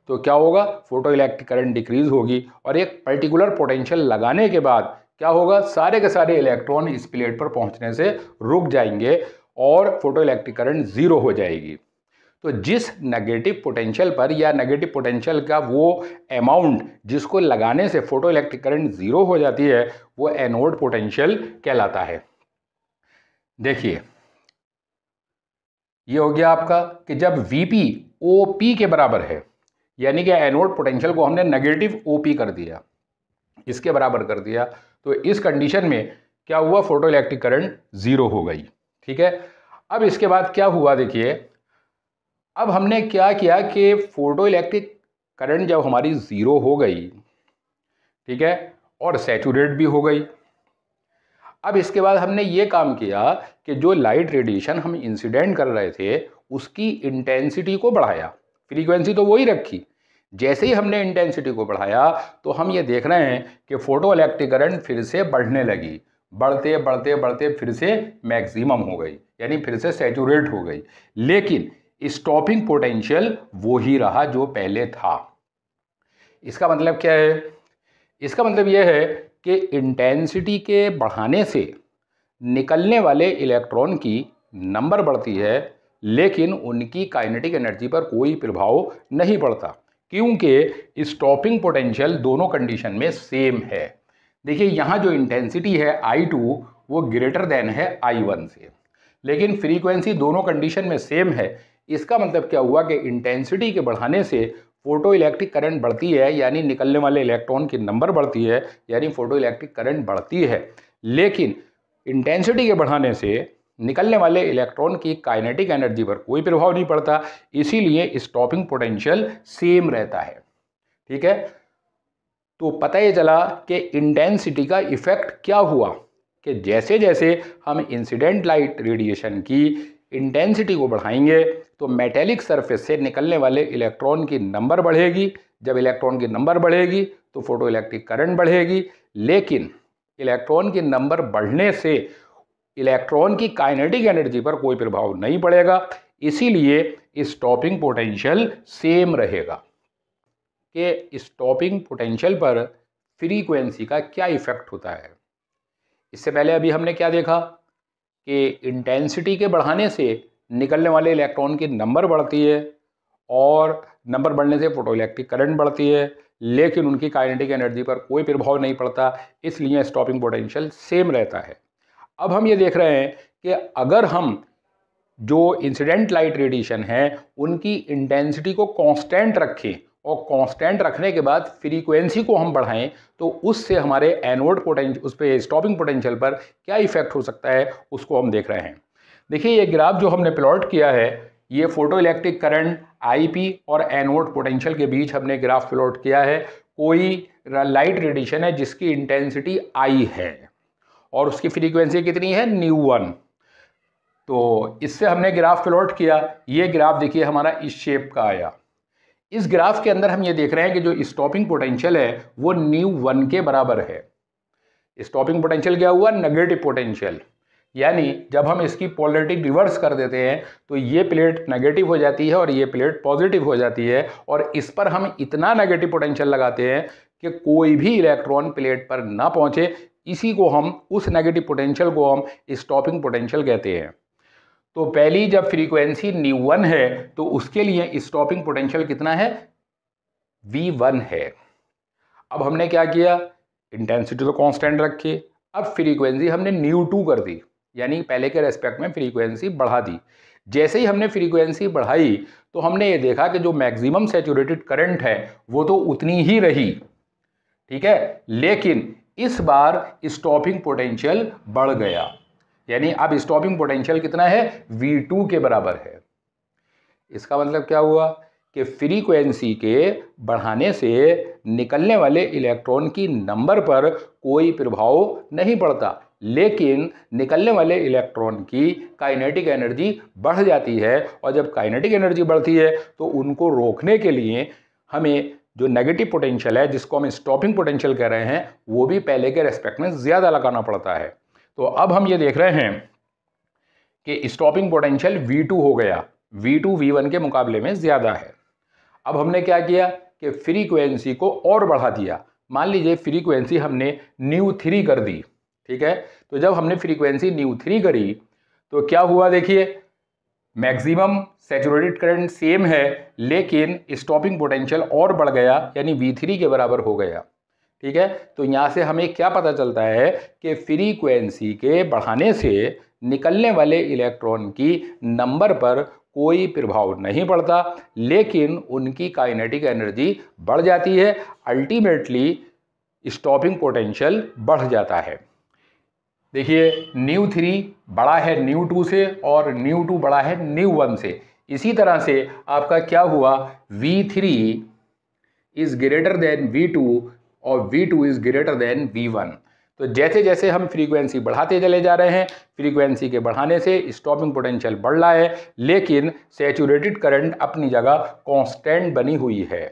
Speaker 1: तो क्या होगा फोटो इलेक्ट्रिक करंट डिक्रीज होगी और एक पर्टिकुलर पोटेंशियल लगाने के बाद क्या होगा सारे के सारे इलेक्ट्रॉन इस प्लेट पर पहुंचने से रुक जाएंगे और फोटो इलेक्ट्रिक करंट ज़ीरो हो जाएगी तो जिस नेगेटिव पोटेंशियल पर या नेगेटिव पोटेंशियल का वो अमाउंट जिसको लगाने से फोटो इलेक्ट्रिक करंट ज़ीरो हो जाती है वो एनोड पोटेंशियल कहलाता है देखिए ये हो गया आपका कि जब वी पी ओ पी के बराबर है यानी कि एनोड पोटेंशियल को हमने नेगेटिव ओ पी कर दिया इसके बराबर कर दिया तो इस कंडीशन में क्या हुआ फोटो इलेक्ट्रिक करंट ज़ीरो हो गई ठीक है अब इसके बाद क्या हुआ देखिए अब हमने क्या किया कि फोटो इलेक्ट्रिक करंट जब हमारी ज़ीरो हो गई ठीक है और सेचूरेट भी हो गई अब इसके बाद हमने ये काम किया कि जो लाइट रेडिएशन हम इंसिडेंट कर रहे थे उसकी इंटेंसिटी को बढ़ाया फ्रीक्वेंसी तो वही रखी जैसे ही हमने इंटेंसिटी को बढ़ाया तो हम ये देख रहे हैं कि फ़ोटो इलेक्ट्रिक करंट फिर से बढ़ने लगी बढ़ते बढ़ते बढ़ते फिर से मैक्सिमम हो गई यानी फिर से सेचूरेट हो गई लेकिन स्टॉपिंग पोटेंशियल वो ही रहा जो पहले था इसका मतलब क्या है इसका मतलब यह है के इंटेंसिटी के बढ़ाने से निकलने वाले इलेक्ट्रॉन की नंबर बढ़ती है लेकिन उनकी काइनेटिक एनर्जी पर कोई प्रभाव नहीं पड़ता क्योंकि स्टॉपिंग पोटेंशियल दोनों कंडीशन में सेम है देखिए यहाँ जो इंटेंसिटी है आई टू वो ग्रेटर देन है आई वन से लेकिन फ्रीक्वेंसी दोनों कंडीशन में सेम है इसका मतलब क्या हुआ कि इंटेंसिटी के बढ़ाने से फोटो इलेक्ट्रिक करंट बढ़ती है यानी निकलने वाले इलेक्ट्रॉन की नंबर बढ़ती है यानी फोटो इलेक्ट्रिक करंट बढ़ती है लेकिन इंटेंसिटी के बढ़ाने से निकलने वाले इलेक्ट्रॉन की काइनेटिक एनर्जी पर कोई प्रभाव नहीं पड़ता इसीलिए स्टॉपिंग पोटेंशियल सेम रहता है ठीक है तो पता ये चला कि इंटेंसिटी का इफेक्ट क्या हुआ कि जैसे जैसे हम इंसिडेंट लाइट रेडिएशन की इंटेंसिटी को बढ़ाएंगे तो मेटेलिक सरफेस से निकलने वाले इलेक्ट्रॉन की नंबर बढ़ेगी जब इलेक्ट्रॉन की नंबर बढ़ेगी तो फोटो इलेक्ट्रिक करंट बढ़ेगी लेकिन इलेक्ट्रॉन की नंबर बढ़ने से इलेक्ट्रॉन की काइनेटिक एनर्जी पर कोई प्रभाव नहीं पड़ेगा इसीलिए स्टॉपिंग पोटेंशियल सेम रहेगा कि स्टॉपिंग पोटेंशियल पर फ्रीक्वेंसी का क्या इफेक्ट होता है इससे पहले अभी हमने क्या देखा कि इंटेंसिटी के बढ़ाने से निकलने वाले इलेक्ट्रॉन की नंबर बढ़ती है और नंबर बढ़ने से फोटो इलेक्ट्रिक करंट बढ़ती है लेकिन उनकी काइनेटिक एनर्जी पर कोई प्रभाव नहीं पड़ता इसलिए स्टॉपिंग पोटेंशियल सेम रहता है अब हम ये देख रहे हैं कि अगर हम जो इंसिडेंट लाइट रेडिएशन है उनकी इंटेंसिटी को कांस्टेंट रखें और कांस्टेंट रखने के बाद फ्रीक्वेंसी को हम बढ़ाएं तो उससे हमारे एनोड पोटेंशियल उस पर स्टॉपिंग पोटेंशियल पर क्या इफेक्ट हो सकता है उसको हम देख रहे हैं देखिए ये ग्राफ जो हमने प्लॉट किया है ये फोटो इलेक्ट्रिक करंट आईपी और एनोड पोटेंशियल के बीच हमने ग्राफ प्लॉट किया है कोई लाइट रेडिएशन है जिसकी इंटेंसिटी आई है और उसकी फ्रीक्वेंसी कितनी है न्यू वन तो इससे हमने ग्राफ प्लॉट किया ये ग्राफ देखिए हमारा इस शेप का आया इस ग्राफ के अंदर हम ये देख रहे हैं कि जो स्टॉपिंग पोटेंशियल है वो न्यू वन के बराबर है स्टॉपिंग पोटेंशियल क्या हुआ नेगेटिव पोटेंशियल यानी जब हम इसकी पॉलिटी रिवर्स कर देते हैं तो ये प्लेट नेगेटिव हो जाती है और ये प्लेट पॉजिटिव हो जाती है और इस पर हम इतना नेगेटिव पोटेंशियल लगाते हैं कि कोई भी इलेक्ट्रॉन प्लेट पर ना पहुंचे इसी को हम उस नेगेटिव पोटेंशियल को हम स्टॉपिंग पोटेंशियल कहते हैं तो पहली जब फ्रीक्वेंसी न्यू वन है तो उसके लिए स्टॉपिंग पोटेंशियल कितना है वी वन है अब हमने क्या किया इंटेंसिटी तो कांस्टेंट रखी अब फ्रीक्वेंसी हमने न्यू टू कर दी यानी पहले के रेस्पेक्ट में फ्रीक्वेंसी बढ़ा दी जैसे ही हमने फ्रीक्वेंसी बढ़ाई तो हमने ये देखा कि जो मैक्सिमम सेचूरेटेड करंट है वो तो उतनी ही रही ठीक है लेकिन इस बार स्टॉपिंग पोटेंशियल बढ़ गया यानी अब स्टॉपिंग पोटेंशियल कितना है V2 के बराबर है इसका मतलब क्या हुआ कि फ्रीक्वेंसी के बढ़ाने से निकलने वाले इलेक्ट्रॉन की नंबर पर कोई प्रभाव नहीं पड़ता लेकिन निकलने वाले इलेक्ट्रॉन की काइनेटिक एनर्जी बढ़ जाती है और जब काइनेटिक एनर्जी बढ़ती है तो उनको रोकने के लिए हमें जो नेगेटिव पोटेंशियल है जिसको हम स्टॉपिंग पोटेंशियल कह रहे हैं वो भी पहले के रेस्पेक्ट में ज़्यादा लगाना पड़ता है तो अब हम ये देख रहे हैं कि स्टॉपिंग पोटेंशियल V2 हो गया V2 V1 के मुकाबले में ज़्यादा है अब हमने क्या किया कि फ्रीक्वेंसी को और बढ़ा दिया मान लीजिए फ्रीक्वेंसी हमने न्यू थ्री कर दी ठीक है तो जब हमने फ्रीक्वेंसी न्यू थ्री करी तो क्या हुआ देखिए मैक्सिमम सेचुरेटेड करंट सेम है लेकिन स्टॉपिंग पोटेंशियल और बढ़ गया यानी वी थ्री के बराबर हो गया ठीक है तो यहाँ से हमें क्या पता चलता है कि फ्रीक्वेंसी के बढ़ाने से निकलने वाले इलेक्ट्रॉन की नंबर पर कोई प्रभाव नहीं पड़ता लेकिन उनकी काइनेटिक एनर्जी बढ़ जाती है अल्टीमेटली स्टॉपिंग पोटेंशियल बढ़ जाता है देखिए न्यू थ्री बड़ा है न्यू टू से और न्यू टू बड़ा है न्यू वन से इसी तरह से आपका क्या हुआ V three is greater than V two और V two is greater than V one तो जैसे जैसे हम फ्रीक्वेंसी बढ़ाते चले जा रहे हैं फ्रीक्वेंसी के बढ़ाने से स्टॉपिंग पोटेंशियल बढ़ रहा है लेकिन सेचूरेटेड करंट अपनी जगह कॉन्स्टेंट बनी हुई है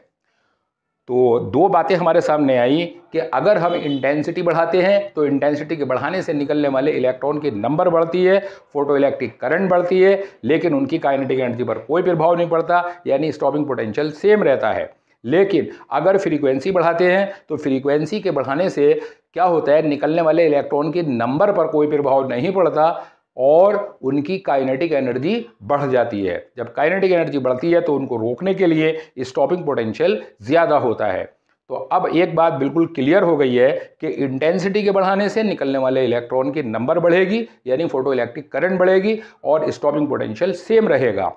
Speaker 1: तो दो बातें हमारे सामने आई कि अगर हम इंटेंसिटी बढ़ाते हैं तो इंटेंसिटी के बढ़ाने से निकलने वाले इलेक्ट्रॉन की नंबर बढ़ती है फोटो इलेक्ट्रिक करंट बढ़ती है लेकिन उनकी काइनेटिक एनर्जी पर कोई प्रभाव नहीं पड़ता यानी स्टॉपिंग पोटेंशियल सेम रहता है लेकिन अगर फ्रीक्वेंसी बढ़ाते हैं तो फ्रीक्वेंसी के बढ़ाने से क्या होता है निकलने वाले इलेक्ट्रॉन के नंबर पर कोई प्रभाव नहीं पड़ता और उनकी काइनेटिक एनर्जी बढ़ जाती है जब काइनेटिक एनर्जी बढ़ती है तो उनको रोकने के लिए स्टॉपिंग पोटेंशियल ज़्यादा होता है तो अब एक बात बिल्कुल क्लियर हो गई है कि इंटेंसिटी के बढ़ाने से निकलने वाले इलेक्ट्रॉन की नंबर बढ़ेगी यानी फोटो इलेक्ट्रिक करंट बढ़ेगी और स्टॉपिंग पोटेंशियल सेम रहेगा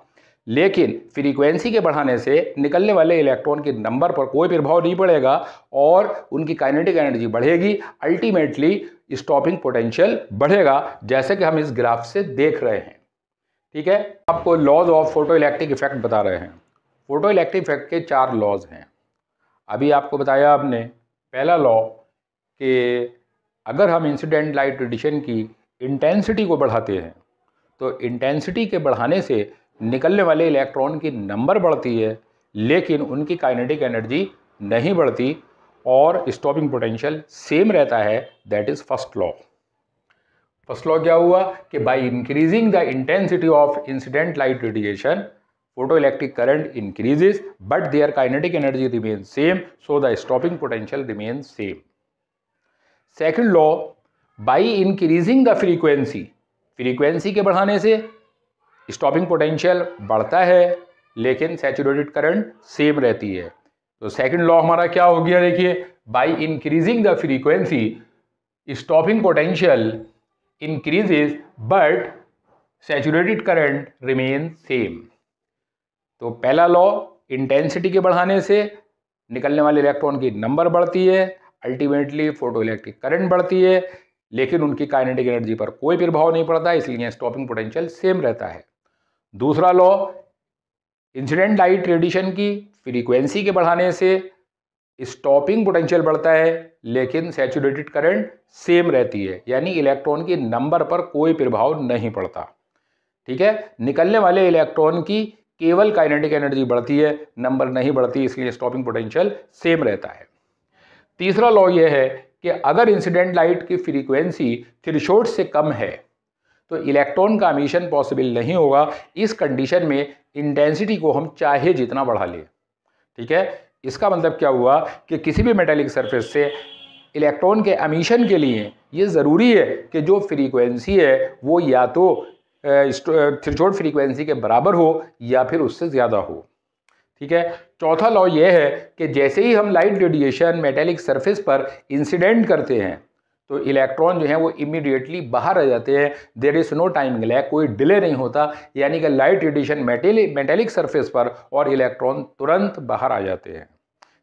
Speaker 1: लेकिन फ्रीक्वेंसी के बढ़ाने से निकलने वाले इलेक्ट्रॉन के नंबर पर कोई प्रभाव नहीं पड़ेगा और उनकी काइनेटिक एनर्जी बढ़ेगी अल्टीमेटली स्टॉपिंग पोटेंशियल बढ़ेगा जैसे कि हम इस ग्राफ से देख रहे हैं ठीक है आपको laws of photo electric effect बता रहे हैं फोटो इलेक्ट्रिक इफेक्ट के चार लॉज हैं अभी आपको बताया आपने पहला लॉ कि अगर हम इंसिडेंट लाइट रेडिशन की इंटेंसिटी को बढ़ाते हैं तो इंटेंसिटी के बढ़ाने से निकलने वाले इलेक्ट्रॉन की नंबर बढ़ती है लेकिन उनकी काइनेटिक एनर्जी नहीं बढ़ती और स्टॉपिंग पोटेंशियल सेम रहता है that is first law first law क्या हुआ कि by increasing the intensity of incident light radiation photo electric current increases but their kinetic energy remain same so the stopping potential remain same second law by increasing the frequency frequency के बढ़ाने से stopping potential बढ़ता है लेकिन saturated current same रहती है तो second law हमारा क्या हो गया देखिए by increasing the frequency stopping potential increases but saturated current remain same तो पहला लॉ इंटेंसिटी के बढ़ाने से निकलने वाले इलेक्ट्रॉन की नंबर बढ़ती है अल्टीमेटली फोटो इलेक्ट्रिक करंट बढ़ती है लेकिन उनकी काइनेटिक एनर्जी पर कोई प्रभाव नहीं पड़ता इसलिए स्टॉपिंग पोटेंशियल सेम रहता है दूसरा लॉ इंसिडेंट लाइट रेडिएशन की फ्रीक्वेंसी के बढ़ाने से स्टॉपिंग पोटेंशियल बढ़ता है लेकिन सेचुरेटेड करंट सेम रहती है यानी इलेक्ट्रॉन के नंबर पर कोई प्रभाव नहीं पड़ता ठीक है निकलने वाले इलेक्ट्रॉन की केवल काइनेटिक एनर्जी बढ़ती है नंबर नहीं बढ़ती इसलिए स्टॉपिंग पोटेंशियल सेम रहता है तीसरा लॉ यह है कि अगर इंसिडेंट लाइट की फ्रीक्वेंसी थ्रिशोल्ड से कम है तो इलेक्ट्रॉन का मिशन पॉसिबल नहीं होगा इस कंडीशन में इंटेंसिटी को हम चाहे जितना बढ़ा लें ठीक है इसका मतलब क्या हुआ कि किसी भी मेटेलिक सरफेस से इलेक्ट्रॉन के अमीशन के लिए ये ज़रूरी है कि जो फ्रीक्वेंसी है वो या तो थ्रिचोट फ्रीक्वेंसी के बराबर हो या फिर उससे ज़्यादा हो ठीक है चौथा लॉ ये है कि जैसे ही हम लाइट रेडिएशन मेटेलिक सरफेस पर इंसिडेंट करते हैं तो इलेक्ट्रॉन जो है वो इमीडिएटली बाहर आ जाते हैं there is no timing lag कोई डिले नहीं होता यानी कि लाइट रेडिएशन मेटेलिक सरफेस पर और इलेक्ट्रॉन तुरंत बाहर आ जाते हैं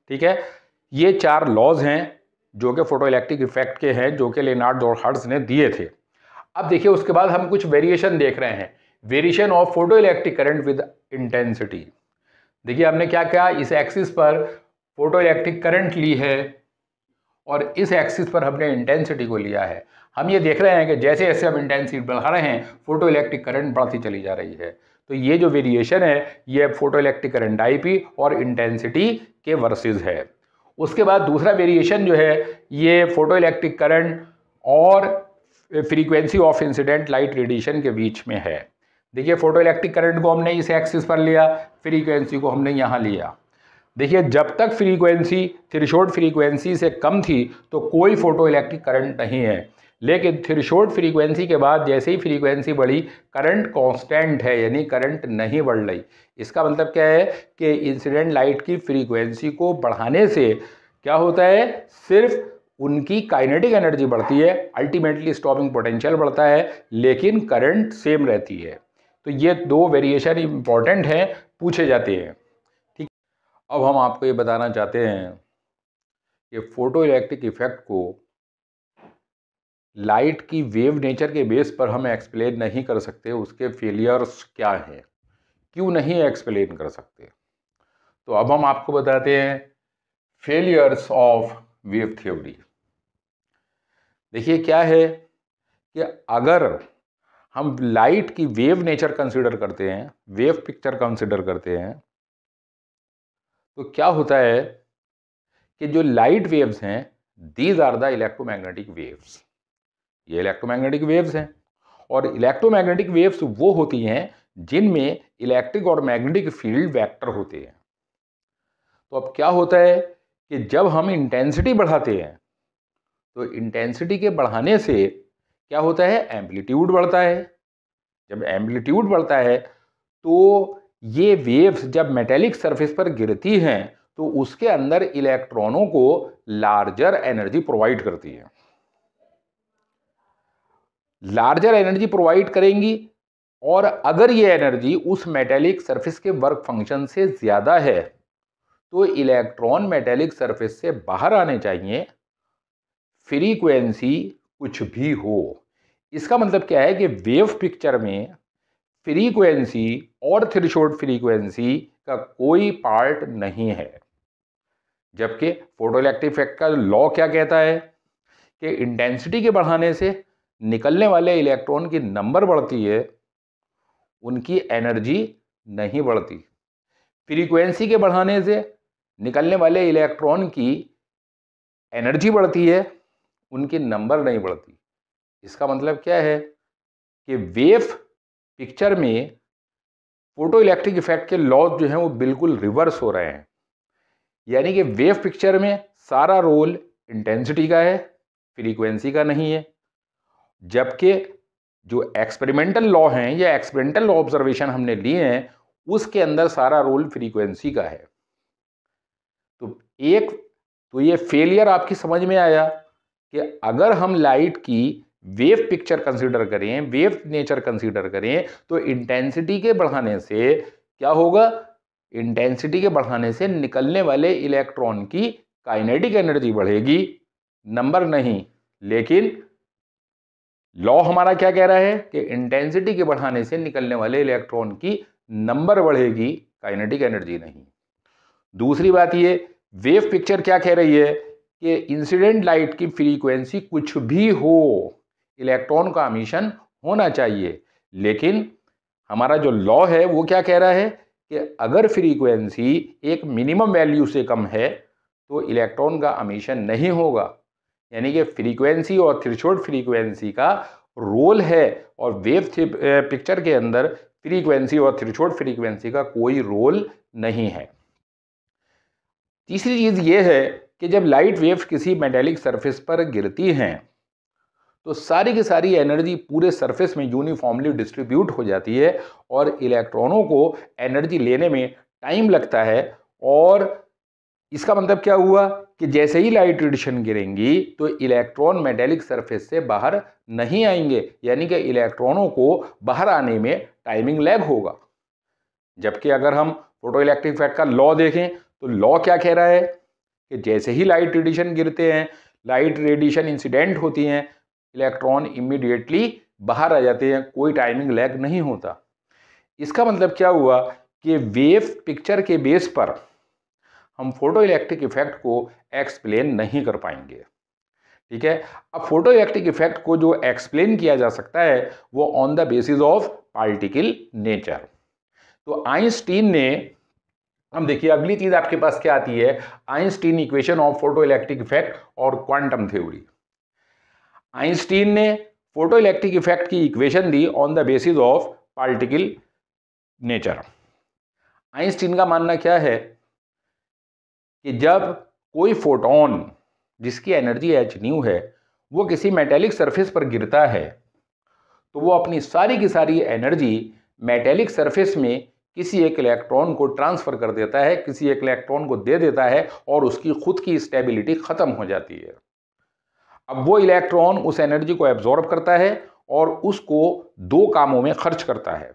Speaker 1: ठीक है ये चार लॉज हैं जो कि फोटो इलेक्ट्रिक इफेक्ट के हैं जो कि लेनार्ड हर्ट्स ने दिए थे अब देखिए उसके बाद हम कुछ वेरिएशन देख रहे हैं variation of photo electric current with intensity देखिए हमने क्या क्या इस एक्सिस पर फोटो इलेक्ट्रिक करंट ली है और इस एक्सिस पर हमने इंटेंसिटी को लिया है हम ये देख रहे हैं कि जैसे जैसे हम इंटेंसिटी बढ़ा रहे हैं फोटो इलेक्ट्रिक करंट बढ़ती चली जा रही है तो ये जो वेरिएशन है ये फोटो इलेक्ट्रिक करंट आईपी और इंटेंसिटी के वर्सेस है उसके बाद दूसरा वेरिएशन जो है ये फोटो इलेक्ट्रिक करंट और frequency of incident light radiation के बीच में है देखिए फोटो इलेक्ट्रिक करंट को हमने इस एक्सिस पर लिया फ्रीक्वेंसी को हमने यहाँ लिया देखिए जब तक फ्रीक्वेंसी थ्रिशोर्ट फ्रीक्वेंसी से कम थी तो कोई फोटो इलेक्ट्रिक करंट नहीं है लेकिन थ्रिशोर्ट फ्रीक्वेंसी के बाद जैसे ही फ्रीक्वेंसी बढ़ी करंट कांस्टेंट है यानी करंट नहीं बढ़ रही इसका मतलब क्या है कि इंसिडेंट लाइट की फ्रीक्वेंसी को बढ़ाने से क्या होता है सिर्फ उनकी काइनेटिक एनर्जी बढ़ती है अल्टीमेटली स्टॉपिंग पोटेंशियल बढ़ता है लेकिन करंट सेम रहती है तो ये दो वेरिएशन इंपॉर्टेंट हैं पूछे जाते हैं अब हम आपको ये बताना चाहते हैं कि फ़ोटो इलेक्ट्रिक इफ़ेक्ट को लाइट की वेव नेचर के बेस पर हम एक्सप्लेन नहीं कर सकते उसके फेलियर्स क्या हैं क्यों नहीं एक्सप्लेन कर सकते तो अब हम आपको बताते हैं फेलियर्स ऑफ वेव थ्योरी देखिए क्या है कि अगर हम लाइट की वेव नेचर कंसिडर करते हैं वेव पिक्चर कंसिडर करते हैं तो क्या होता है कि जो लाइट वेव्स हैं these are the electromagnetic waves ये इलेक्ट्रोमैग्नेटिक वेव्स हैं और इलेक्ट्रोमैग्नेटिक वेव्स वो होती हैं जिनमें इलेक्ट्रिक और मैग्नेटिक फील्ड वेक्टर होते हैं तो अब क्या होता है कि जब हम इंटेंसिटी बढ़ाते हैं तो इंटेंसिटी के बढ़ाने से क्या होता है एम्पलीट्यूड बढ़ता है जब एम्पलीट्यूड बढ़ता है तो ये वेव्स जब मेटेलिक सरफेस पर गिरती हैं तो उसके अंदर इलेक्ट्रॉनों को लार्जर एनर्जी प्रोवाइड करती है लार्जर एनर्जी प्रोवाइड करेंगी और अगर ये एनर्जी उस मेटेलिक सरफेस के वर्क फंक्शन से ज़्यादा है तो इलेक्ट्रॉन मेटेलिक सरफेस से बाहर आने चाहिए फ्रीक्वेंसी कुछ भी हो इसका मतलब क्या है कि वेव पिक्चर में फ्रीक्वेंसी और थ्रिशोल्ड फ्रीक्वेंसी का कोई पार्ट नहीं है जबकि फोटोलैक्टिव इफेक्ट का लॉ क्या कहता है कि इंटेंसिटी के बढ़ाने से निकलने वाले इलेक्ट्रॉन की नंबर बढ़ती है उनकी एनर्जी नहीं बढ़ती फ्रीक्वेंसी के बढ़ाने से निकलने वाले इलेक्ट्रॉन की एनर्जी बढ़ती है उनकी नंबर नहीं बढ़ती इसका मतलब क्या है कि वेफ पिक्चर में फोटो इलेक्ट्रिक इफेक्ट के लॉज जो हैं वो बिल्कुल रिवर्स हो रहे हैं यानी कि वेव पिक्चर में सारा रोल इंटेंसिटी का है फ्रीक्वेंसी का नहीं है जबकि जो एक्सपेरिमेंटल लॉ हैं या एक्सपेरिमेंटल ऑब्जर्वेशन हमने लिए हैं उसके अंदर सारा रोल फ्रीक्वेंसी का है तो एक तो ये फेलियर आपकी समझ में आया कि अगर हम लाइट की वेव पिक्चर कंसीडर करें वेव नेचर कंसीडर करें तो इंटेंसिटी के बढ़ाने से क्या होगा इंटेंसिटी के बढ़ाने से निकलने वाले इलेक्ट्रॉन की काइनेटिक एनर्जी बढ़ेगी नंबर नहीं लेकिन लॉ हमारा क्या कह रहा है कि इंटेंसिटी के बढ़ाने से निकलने वाले इलेक्ट्रॉन की नंबर बढ़ेगी काइनेटिक एनर्जी नहीं दूसरी बात ये वेव पिक्चर क्या कह रही है कि इंसिडेंट लाइट की फ्रीक्वेंसी कुछ भी हो इलेक्ट्रॉन का अमीशन होना चाहिए लेकिन हमारा जो लॉ है वो क्या कह रहा है कि अगर फ्रीक्वेंसी एक मिनिमम वैल्यू से कम है तो इलेक्ट्रॉन का अमीशन नहीं होगा यानी कि फ्रीक्वेंसी और थ्रिशोल्ड फ्रीक्वेंसी का रोल है और वेव पिक्चर के अंदर फ्रीक्वेंसी और थ्रिशोल्ड फ्रीक्वेंसी का कोई रोल नहीं है तीसरी चीज़ ये है कि जब लाइट वेव्स किसी मेटेलिक सरफेस पर गिरती हैं तो सारी की सारी एनर्जी पूरे सरफेस में यूनिफॉर्मली डिस्ट्रीब्यूट हो जाती है और इलेक्ट्रॉनों को एनर्जी लेने में टाइम लगता है और इसका मतलब क्या हुआ कि जैसे ही लाइट रेडिएशन गिरेंगी तो इलेक्ट्रॉन मेटेलिक सरफेस से बाहर नहीं आएंगे यानी कि इलेक्ट्रॉनों को बाहर आने में टाइमिंग लैग होगा जबकि अगर हम फोटो इलेक्ट्रिक इफेक्ट का लॉ देखें तो लॉ क्या कह रहा है कि जैसे ही लाइट रेडिएशन गिरते हैं लाइट रेडिएशन इंसिडेंट होती हैं इलेक्ट्रॉन इमीडिएटली बाहर आ जाते हैं कोई टाइमिंग लैग नहीं होता इसका मतलब क्या हुआ कि वेव पिक्चर के बेस पर हम फोटो इलेक्ट्रिक इफेक्ट को एक्सप्लेन नहीं कर पाएंगे ठीक है अब फोटो इलेक्ट्रिक इफेक्ट को जो एक्सप्लेन किया जा सकता है वो on the basis of particle nature तो आइंस्टीन ने हम देखिए अगली चीज़ आपके पास क्या आती है Einstein equation of photo electric effect और क्वांटम थ्योरी आइंस्टीन ने फोटो इलेक्ट्रिक इफेक्ट की इक्वेशन दी on the basis of particle nature Einstein का मानना क्या है कि जब कोई फोटोन जिसकी एनर्जी एच न्यू है वो किसी मेटेलिक सरफेस पर गिरता है तो वो अपनी सारी की सारी एनर्जी मेटेलिक सरफेस में किसी एक इलेक्ट्रॉन को ट्रांसफ़र कर देता है किसी एक इलेक्ट्रॉन को दे देता है और उसकी खुद की स्टेबिलिटी ख़त्म हो जाती है अब वो इलेक्ट्रॉन उस एनर्जी को एब्जॉर्ब करता है और उसको दो कामों में खर्च करता है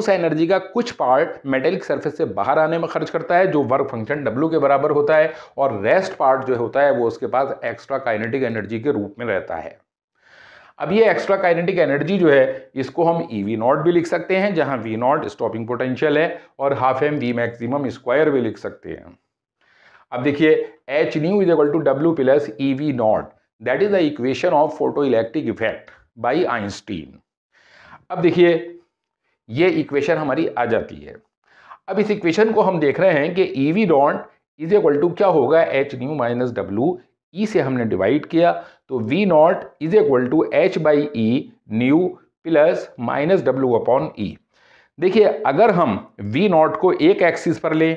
Speaker 1: उस एनर्जी का कुछ पार्ट मेटेलिक सरफेस से बाहर आने में खर्च करता है जो वर्क फंक्शन डब्ल्यू के बराबर होता है और रेस्ट पार्ट जो होता है वो उसके पास एक्स्ट्रा काइनेटिक एनर्जी के रूप में रहता है अब ये एक्स्ट्रा काइनेटिक एनर्जी जो है इसको हम ई वी नॉट भी लिख सकते हैं जहाँ वी नॉट स्टॉपिंग पोटेंशियल है और half M V maximum square भी लिख सकते हैं अब देखिए H nu is equal to W plus E V naught that is the equation of photo electric effect by Einstein अब देखिए ये इक्वेशन हमारी आ जाती है अब इस इक्वेशन को हम देख रहे हैं कि E V naught is equal to क्या होगा H nu minus W E से हमने डिवाइड किया तो V naught is equal to H by E nu plus minus W upon E देखिए अगर हम वी नॉट को एक एक्सिस पर लें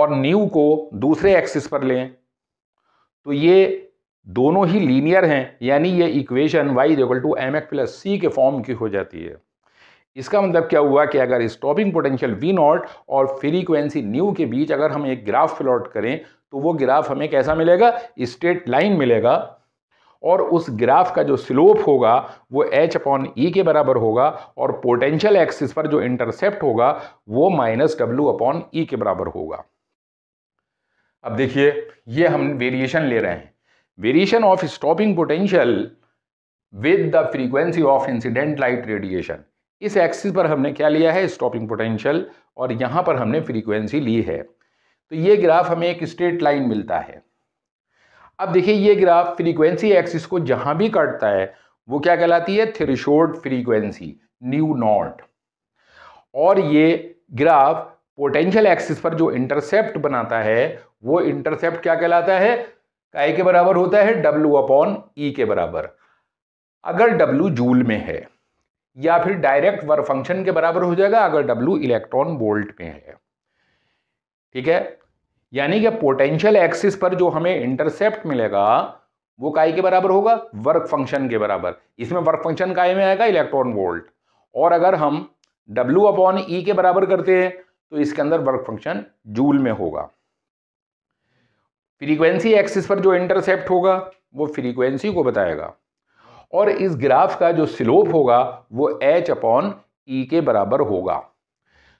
Speaker 1: और न्यू को दूसरे एक्सिस पर लें तो ये दोनों ही लीनियर हैं यानी ये equation y equal to M X plus C के फॉर्म की हो जाती है इसका मतलब क्या हुआ कि अगर स्टॉपिंग पोटेंशियल वी नॉट और फ्रीक्वेंसी न्यू के बीच अगर हम एक ग्राफ प्लॉट करें तो वो ग्राफ हमें कैसा मिलेगा स्ट्रेट लाइन मिलेगा और उस ग्राफ का जो स्लोप होगा वो एच अपॉन ई के बराबर होगा और पोटेंशियल एक्सिस पर जो इंटरसेप्ट होगा वो माइनस डब्ल्यू अपॉन ई के बराबर होगा अब देखिए ये हम वेरिएशन ले रहे हैं variation of stopping potential with the frequency of incident light radiation इस एक्सिस पर हमने क्या लिया है स्टॉपिंग पोटेंशियल और यहां पर हमने फ्रीक्वेंसी ली है तो ये ग्राफ हमें एक स्ट्रेट लाइन मिलता है अब देखिए ये ग्राफ फ्रीक्वेंसी एक्सिस को जहां भी काटता है वो क्या कहलाती है थ्रिशोर्ड फ्रीक्वेंसी न्यू नॉट और ये ग्राफ पोटेंशियल एक्सिस पर जो इंटरसेप्ट बनाता है वो इंटरसेप्ट क्या कहलाता है काय के बराबर होता है W अपॉन ई e के बराबर अगर डब्लू जूल में है या फिर डायरेक्ट वर्क फंक्शन के बराबर हो जाएगा अगर W इलेक्ट्रॉन वोल्ट में है ठीक है यानी कि पोटेंशियल एक्सिस पर जो हमें इंटरसेप्ट मिलेगा वो काय के बराबर होगा वर्क फंक्शन के बराबर इसमें वर्क फंक्शन काय में आएगा इलेक्ट्रॉन वोल्ट और अगर हम डब्ल्यू अपॉन ई के बराबर करते हैं तो इसके अंदर वर्क फंक्शन जूल में होगा फ्रीक्वेंसी एक्सिस पर जो इंटरसेप्ट होगा वो फ्रीक्वेंसी को बताएगा और इस ग्राफ का जो स्लोप होगा वो एच अपॉन ई के बराबर होगा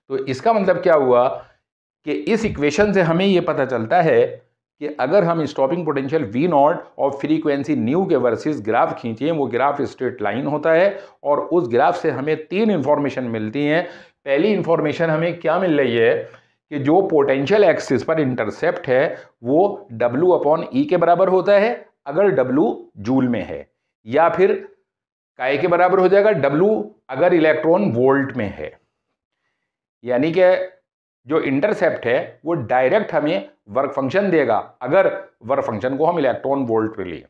Speaker 1: तो इसका मतलब क्या हुआ कि इस इक्वेशन से हमें ये पता चलता है कि अगर हम स्टॉपिंग पोटेंशियल वी नॉट और फ्रीक्वेंसी न्यू के वर्सेस ग्राफ खींचे वो ग्राफ स्ट्रेट लाइन होता है और उस ग्राफ से हमें तीन इंफॉर्मेशन मिलती हैं पहली इंफॉर्मेशन हमें क्या मिल रही है कि जो पोटेंशियल एक्सिस पर इंटरसेप्ट है वो W अपॉन ई e के बराबर होता है अगर W जूल में है या फिर काय के बराबर हो जाएगा डब्लू अगर इलेक्ट्रॉन वोल्ट में है यानी कि जो इंटरसेप्ट है वो डायरेक्ट हमें वर्क फंक्शन देगा अगर वर्क फंक्शन को हम इलेक्ट्रॉन वोल्ट में लिए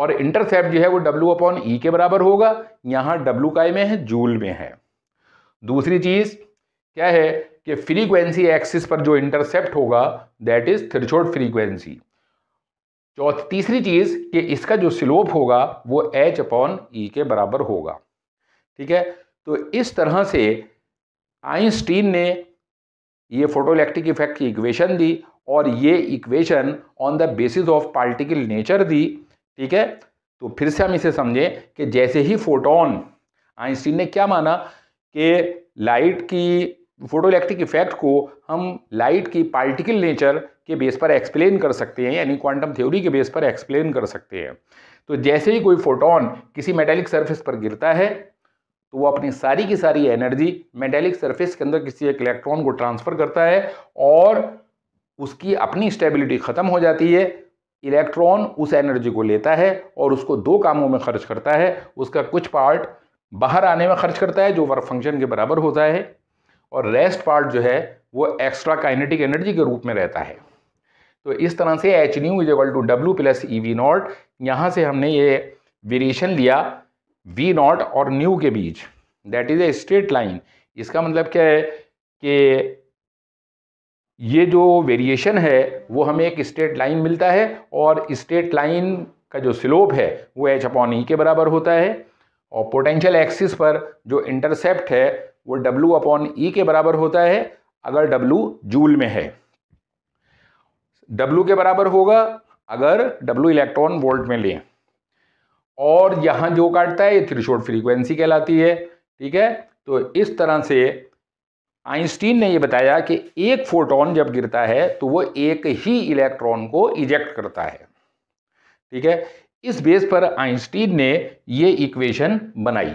Speaker 1: और इंटरसेप्ट जो है वो W अपॉन ई e के बराबर होगा यहाँ W काय में है जूल में है दूसरी चीज़ क्या है कि फ्रीक्वेंसी एक्सिस पर जो इंटरसेप्ट होगा दैट इज थिरछोट फ्रीक्वेंसी चौथी तीसरी चीज कि इसका जो स्लोप होगा वो एच अपॉन ई के बराबर होगा ठीक है तो इस तरह से आइंस्टीन ने ये फोटोइलेक्ट्रिक इफेक्ट की इक्वेशन दी और ये equation on the basis of particle nature दी ठीक है तो फिर से हम इसे समझें कि जैसे ही फोटोन आइंस्टीन ने क्या माना कि लाइट की फोटोइलेक्ट्रिक इफेक्ट को हम लाइट की पार्टिकल नेचर के बेस पर एक्सप्लेन कर सकते हैं यानी क्वांटम थ्योरी के बेस पर एक्सप्लेन कर सकते हैं तो जैसे ही कोई फोटोन किसी मेटेलिक सरफेस पर गिरता है तो वो अपनी सारी की सारी एनर्जी मेटेलिक सरफेस के अंदर किसी एक इलेक्ट्रॉन को ट्रांसफ़र करता है और उसकी अपनी स्टेबिलिटी ख़त्म हो जाती है इलेक्ट्रॉन उस एनर्जी को लेता है और उसको दो कामों में खर्च करता है उसका कुछ पार्ट बाहर आने में खर्च करता है जो वर्क फंक्शन के बराबर होता है और रेस्ट पार्ट जो है वो एक्स्ट्रा काइनेटिक एनर्जी के रूप में रहता है तो इस तरह से H nu is equal to W plus E V naught यहाँ से हमने ये वेरिएशन लिया वी नॉट और न्यू के बीच that is a straight line इसका मतलब क्या है कि ये जो वेरिएशन है वो हमें एक स्ट्रेट लाइन मिलता है और स्ट्रेट लाइन का जो स्लोप है वो एच अपॉन ई के बराबर होता है और पोटेंशियल एक्सिस पर जो इंटरसेप्ट है वो W अपॉन ई e के बराबर होता है अगर W जूल में है W के बराबर होगा अगर W इलेक्ट्रॉन वोल्ट में लें और यहां जो काटता है ये थ्रिशोल्ड फ्रीक्वेंसी कहलाती है ठीक है तो इस तरह से आइंस्टीन ने ये बताया कि एक फोटोन जब गिरता है तो वो एक ही इलेक्ट्रॉन को इजेक्ट करता है ठीक है इस बेस पर आइंस्टीन ने ये इक्वेशन बनाई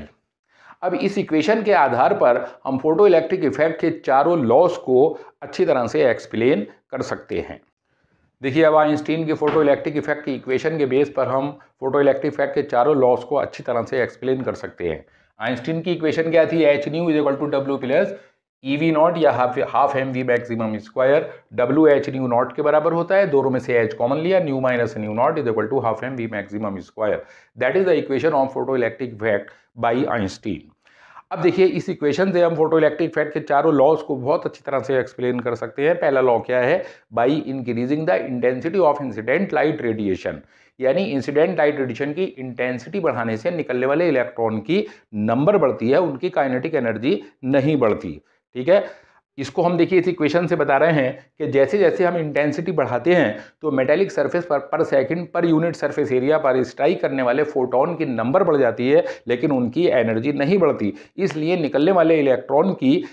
Speaker 1: अब इस इक्वेशन के आधार पर हम फोटो इलेक्ट्रिक इफेक्ट के चारों लॉस को अच्छी तरह से एक्सप्लेन कर सकते हैं देखिए अब आइंस्टीन के फोटो इलेक्ट्रिक इफेक्ट की इक्वेशन के बेस पर हम फोटो इलेक्ट्रिक इफेक्ट के चारों लॉस को अच्छी तरह से एक्सप्लेन कर सकते हैं आइंस्टीन की इक्वेशन क्या थी H nu is equal to W plus E V naught या half half M V maximum square W H nu naught के बराबर होता है दोनों में से एच कॉमन लिया nu minus nu naught is equal to half M V maximum square that is the equation of photo electric effect by Einstein अब देखिए इस इक्वेशन से हम फोटो इलेक्ट्रिक इफेक्ट के चारों लॉज को बहुत अच्छी तरह से एक्सप्लेन कर सकते हैं पहला लॉ क्या है by increasing the intensity of incident light radiation यानी इंसिडेंट लाइट रेडिएशन की इंटेंसिटी बढ़ाने से निकलने वाले इलेक्ट्रॉन की नंबर बढ़ती है उनकी काइनेटिक एनर्जी नहीं बढ़ती ठीक है इसको हम देखिए इस इक्वेशन से बता रहे हैं कि जैसे जैसे हम इंटेंसिटी बढ़ाते हैं तो मेटेलिक सरफेस पर पर सेकंड पर यूनिट सरफेस एरिया पर स्ट्राइक करने वाले फोटोन की नंबर बढ़ जाती है लेकिन उनकी एनर्जी नहीं बढ़ती इसलिए निकलने वाले इलेक्ट्रॉन की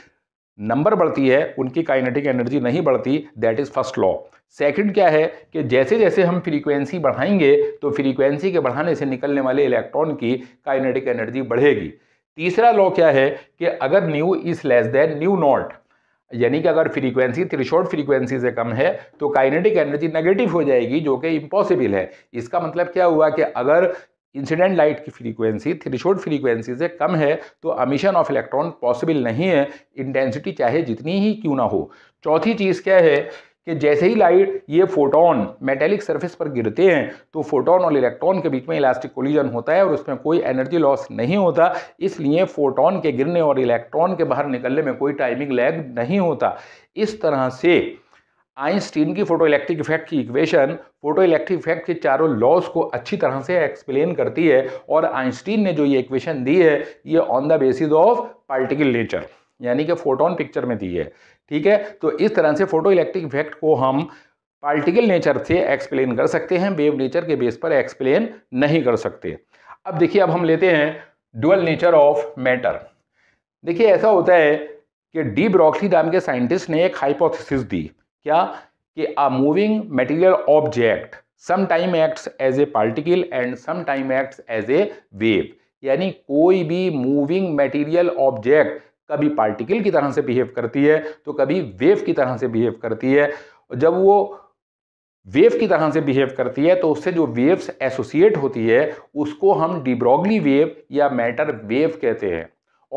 Speaker 1: नंबर बढ़ती है उनकी काइनेटिक एनर्जी नहीं बढ़ती that is first law second क्या है कि जैसे जैसे हम फ्रीक्वेंसी बढ़ाएंगे तो फ्रीक्वेंसी के बढ़ाने से निकलने वाले इलेक्ट्रॉन की काइनेटिक एनर्जी बढ़ेगी तीसरा लॉ क्या है कि अगर nu is less than nu naught यानी कि अगर फ्रीक्वेंसी थ्रीशॉर्ट फ्रीक्वेंसी से कम है तो काइनेटिक एनर्जी नेगेटिव हो जाएगी जो कि इम्पॉसिबल है इसका मतलब क्या हुआ कि अगर इंसिडेंट लाइट की फ्रीक्वेंसी थ्रीशोड फ्रीक्वेंसी से कम है तो अमिशन ऑफ इलेक्ट्रॉन पॉसिबल नहीं है इंटेंसिटी चाहे जितनी ही क्यों ना हो चौथी चीज़ क्या है कि जैसे ही लाइट ये फोटोन मेटेलिक सरफेस पर गिरते हैं तो फोटोन और इलेक्ट्रॉन के बीच में इलास्टिक कोलिजन होता है और उसमें कोई एनर्जी लॉस नहीं होता इसलिए फोटोन के गिरने और इलेक्ट्रॉन के बाहर निकलने में कोई टाइमिंग लैग नहीं होता इस तरह से आइंस्टीन की फोटो इलेक्ट्रिक इफेक्ट की इक्वेशन फोटो इलेक्ट्रिक इफेक्ट के चारों लॉस को अच्छी तरह से एक्सप्लेन करती है और आइंस्टीन ने जो ये इक्वेशन दी है ये on the basis of particle nature यानी कि फोटोन पिक्चर में दी है ठीक है तो इस तरह से फोटो इलेक्ट्रिक इफेक्ट को हम पार्टिकल नेचर से एक्सप्लेन कर सकते हैं वेव नेचर के बेस पर एक्सप्लेन नहीं कर सकते अब देखिए अब हम लेते हैं डुअल नेचर ऑफ मैटर देखिए ऐसा होता है कि डी ब्रॉकली नाम के साइंटिस्ट ने एक हाइपोथेसिस दी क्या कि a moving material object some time acts as a particle and some time acts as a wave यानी कोई भी मूविंग मटेरियल ऑब्जेक्ट कभी पार्टिकल की तरह से बिहेव करती है तो कभी वेव की तरह से बिहेव करती है जब वो वेव की तरह से बिहेव करती है तो उससे जो वेव्स एसोसिएट होती है उसको हम डिब्रॉगली वेव या मैटर वेव कहते हैं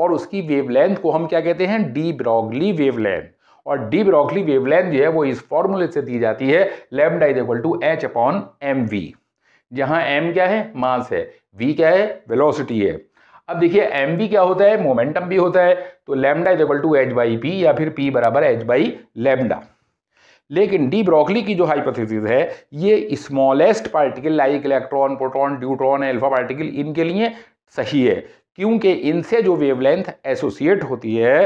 Speaker 1: और उसकी वेवलेंथ को हम क्या कहते हैं डी ब्रॉगली वेवलेंथ और डी ब्रॉगली वेवलेंथ जो है वो इस फॉर्मूले से दी जाती है lambda is equal to h upon m v जहाँ एम क्या है मास है वी क्या है वेलोसिटी है अब देखिए एम क्या होता है मोमेंटम भी होता है तो lambda is equal to H by p या फिर पी बराबर एच बाई लेमडा लेकिन डी ब्रोकली की जो हाइपोथेसिस है ये smallest particle like electron proton deuteron alpha particle इनके लिए सही है क्योंकि इनसे जो वेवलेंथ एसोसिएट होती है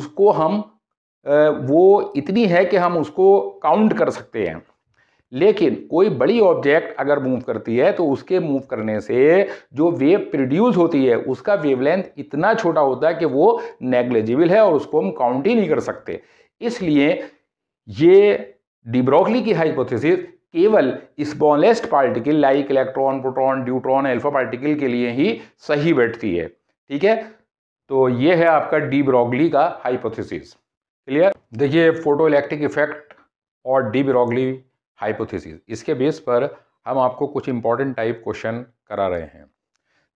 Speaker 1: उसको हम वो इतनी है कि हम उसको काउंट कर सकते हैं लेकिन कोई बड़ी ऑब्जेक्ट अगर मूव करती है तो उसके मूव करने से जो वेव प्रोड्यूस होती है उसका वेवलेंथ इतना छोटा होता है कि वो नेग्लेजिबल है और उसको हम काउंट ही नहीं कर सकते इसलिए ये डिब्रोकली की हाइपोथेसिस केवल smallest particle like electron proton deuteron alpha particle के लिए ही सही बैठती है ठीक है तो ये है आपका डी ब्रॉगली का हाइपोथेसिस क्लियर देखिए फोटो इलेक्ट्रिक इफेक्ट और डी ब्रॉगली हाइपोथेसिस इसके बेस पर हम आपको कुछ इंपॉर्टेंट टाइप क्वेश्चन करा रहे हैं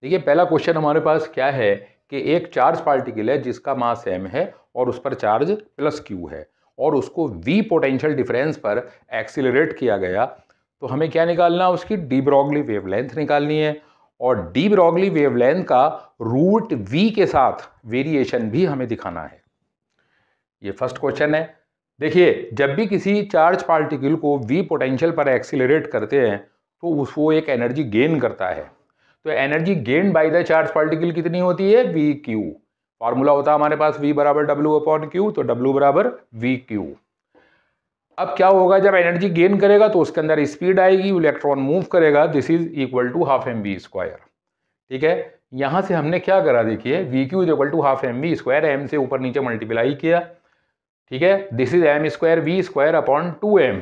Speaker 1: देखिए पहला क्वेश्चन हमारे पास क्या है कि एक चार्ज पार्टिकल है जिसका मास एम है और उस पर चार्ज प्लस क्यू है और उसको वी पोटेंशियल डिफरेंस पर एक्सिलरेट किया गया तो हमें क्या निकालना है उसकी डी ब्रॉगली वेवलेंथ निकालनी है और डी ब्रॉगली वेवलेंथ का रूट वी के साथ वेरिएशन भी हमें दिखाना है ये फर्स्ट क्वेश्चन है देखिए जब भी किसी चार्ज पार्टिकल को वी पोटेंशियल पर एक्सीलरेट करते हैं तो उसको एक एनर्जी गेन करता है तो energy gain by the charge particle कितनी होती है वी क्यू फार्मूला होता है हमारे पास वी बराबर डब्ल्यू अपॉन क्यू तो डब्ल्यू बराबर वी क्यू अब क्या होगा जब एनर्जी गेन करेगा तो उसके अंदर स्पीड आएगी इलेक्ट्रॉन मूव करेगा this is equal to half M v square ठीक है यहाँ से हमने क्या करा देखिए v q is equal to half M v square m से ऊपर नीचे मल्टीप्लाई किया ठीक है this is m square v square upon two m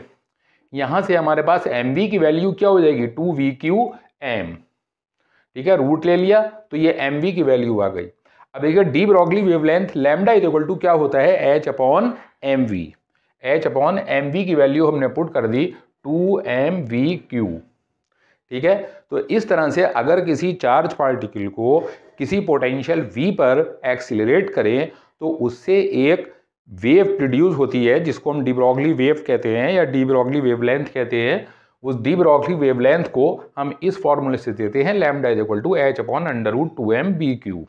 Speaker 1: यहाँ से हमारे पास एम वी की वैल्यू क्या हो जाएगी टू वी क्यू एम ठीक है रूट ले लिया तो ये एम वी की वैल्यू आ गई अब देखिए de Broglie wavelength lambda is equal to क्या होता है h upon m v h upon m v की वैल्यू हमने पुट कर दी टू एम वी क्यू ठीक है तो इस तरह से अगर किसी चार्ज पार्टिकल को किसी पोटेंशियल वी पर एक्सिलरेट करें तो उससे एक वेव प्रोड्यूस होती है जिसको हम डिब्रॉगली वेव कहते हैं या डिब्रॉगली वेवलेंथ कहते हैं उस डिब्रॉगली वेवलेंथ को हम इस फॉर्मूले से देते हैं lambda is equal to h upon under root two m b q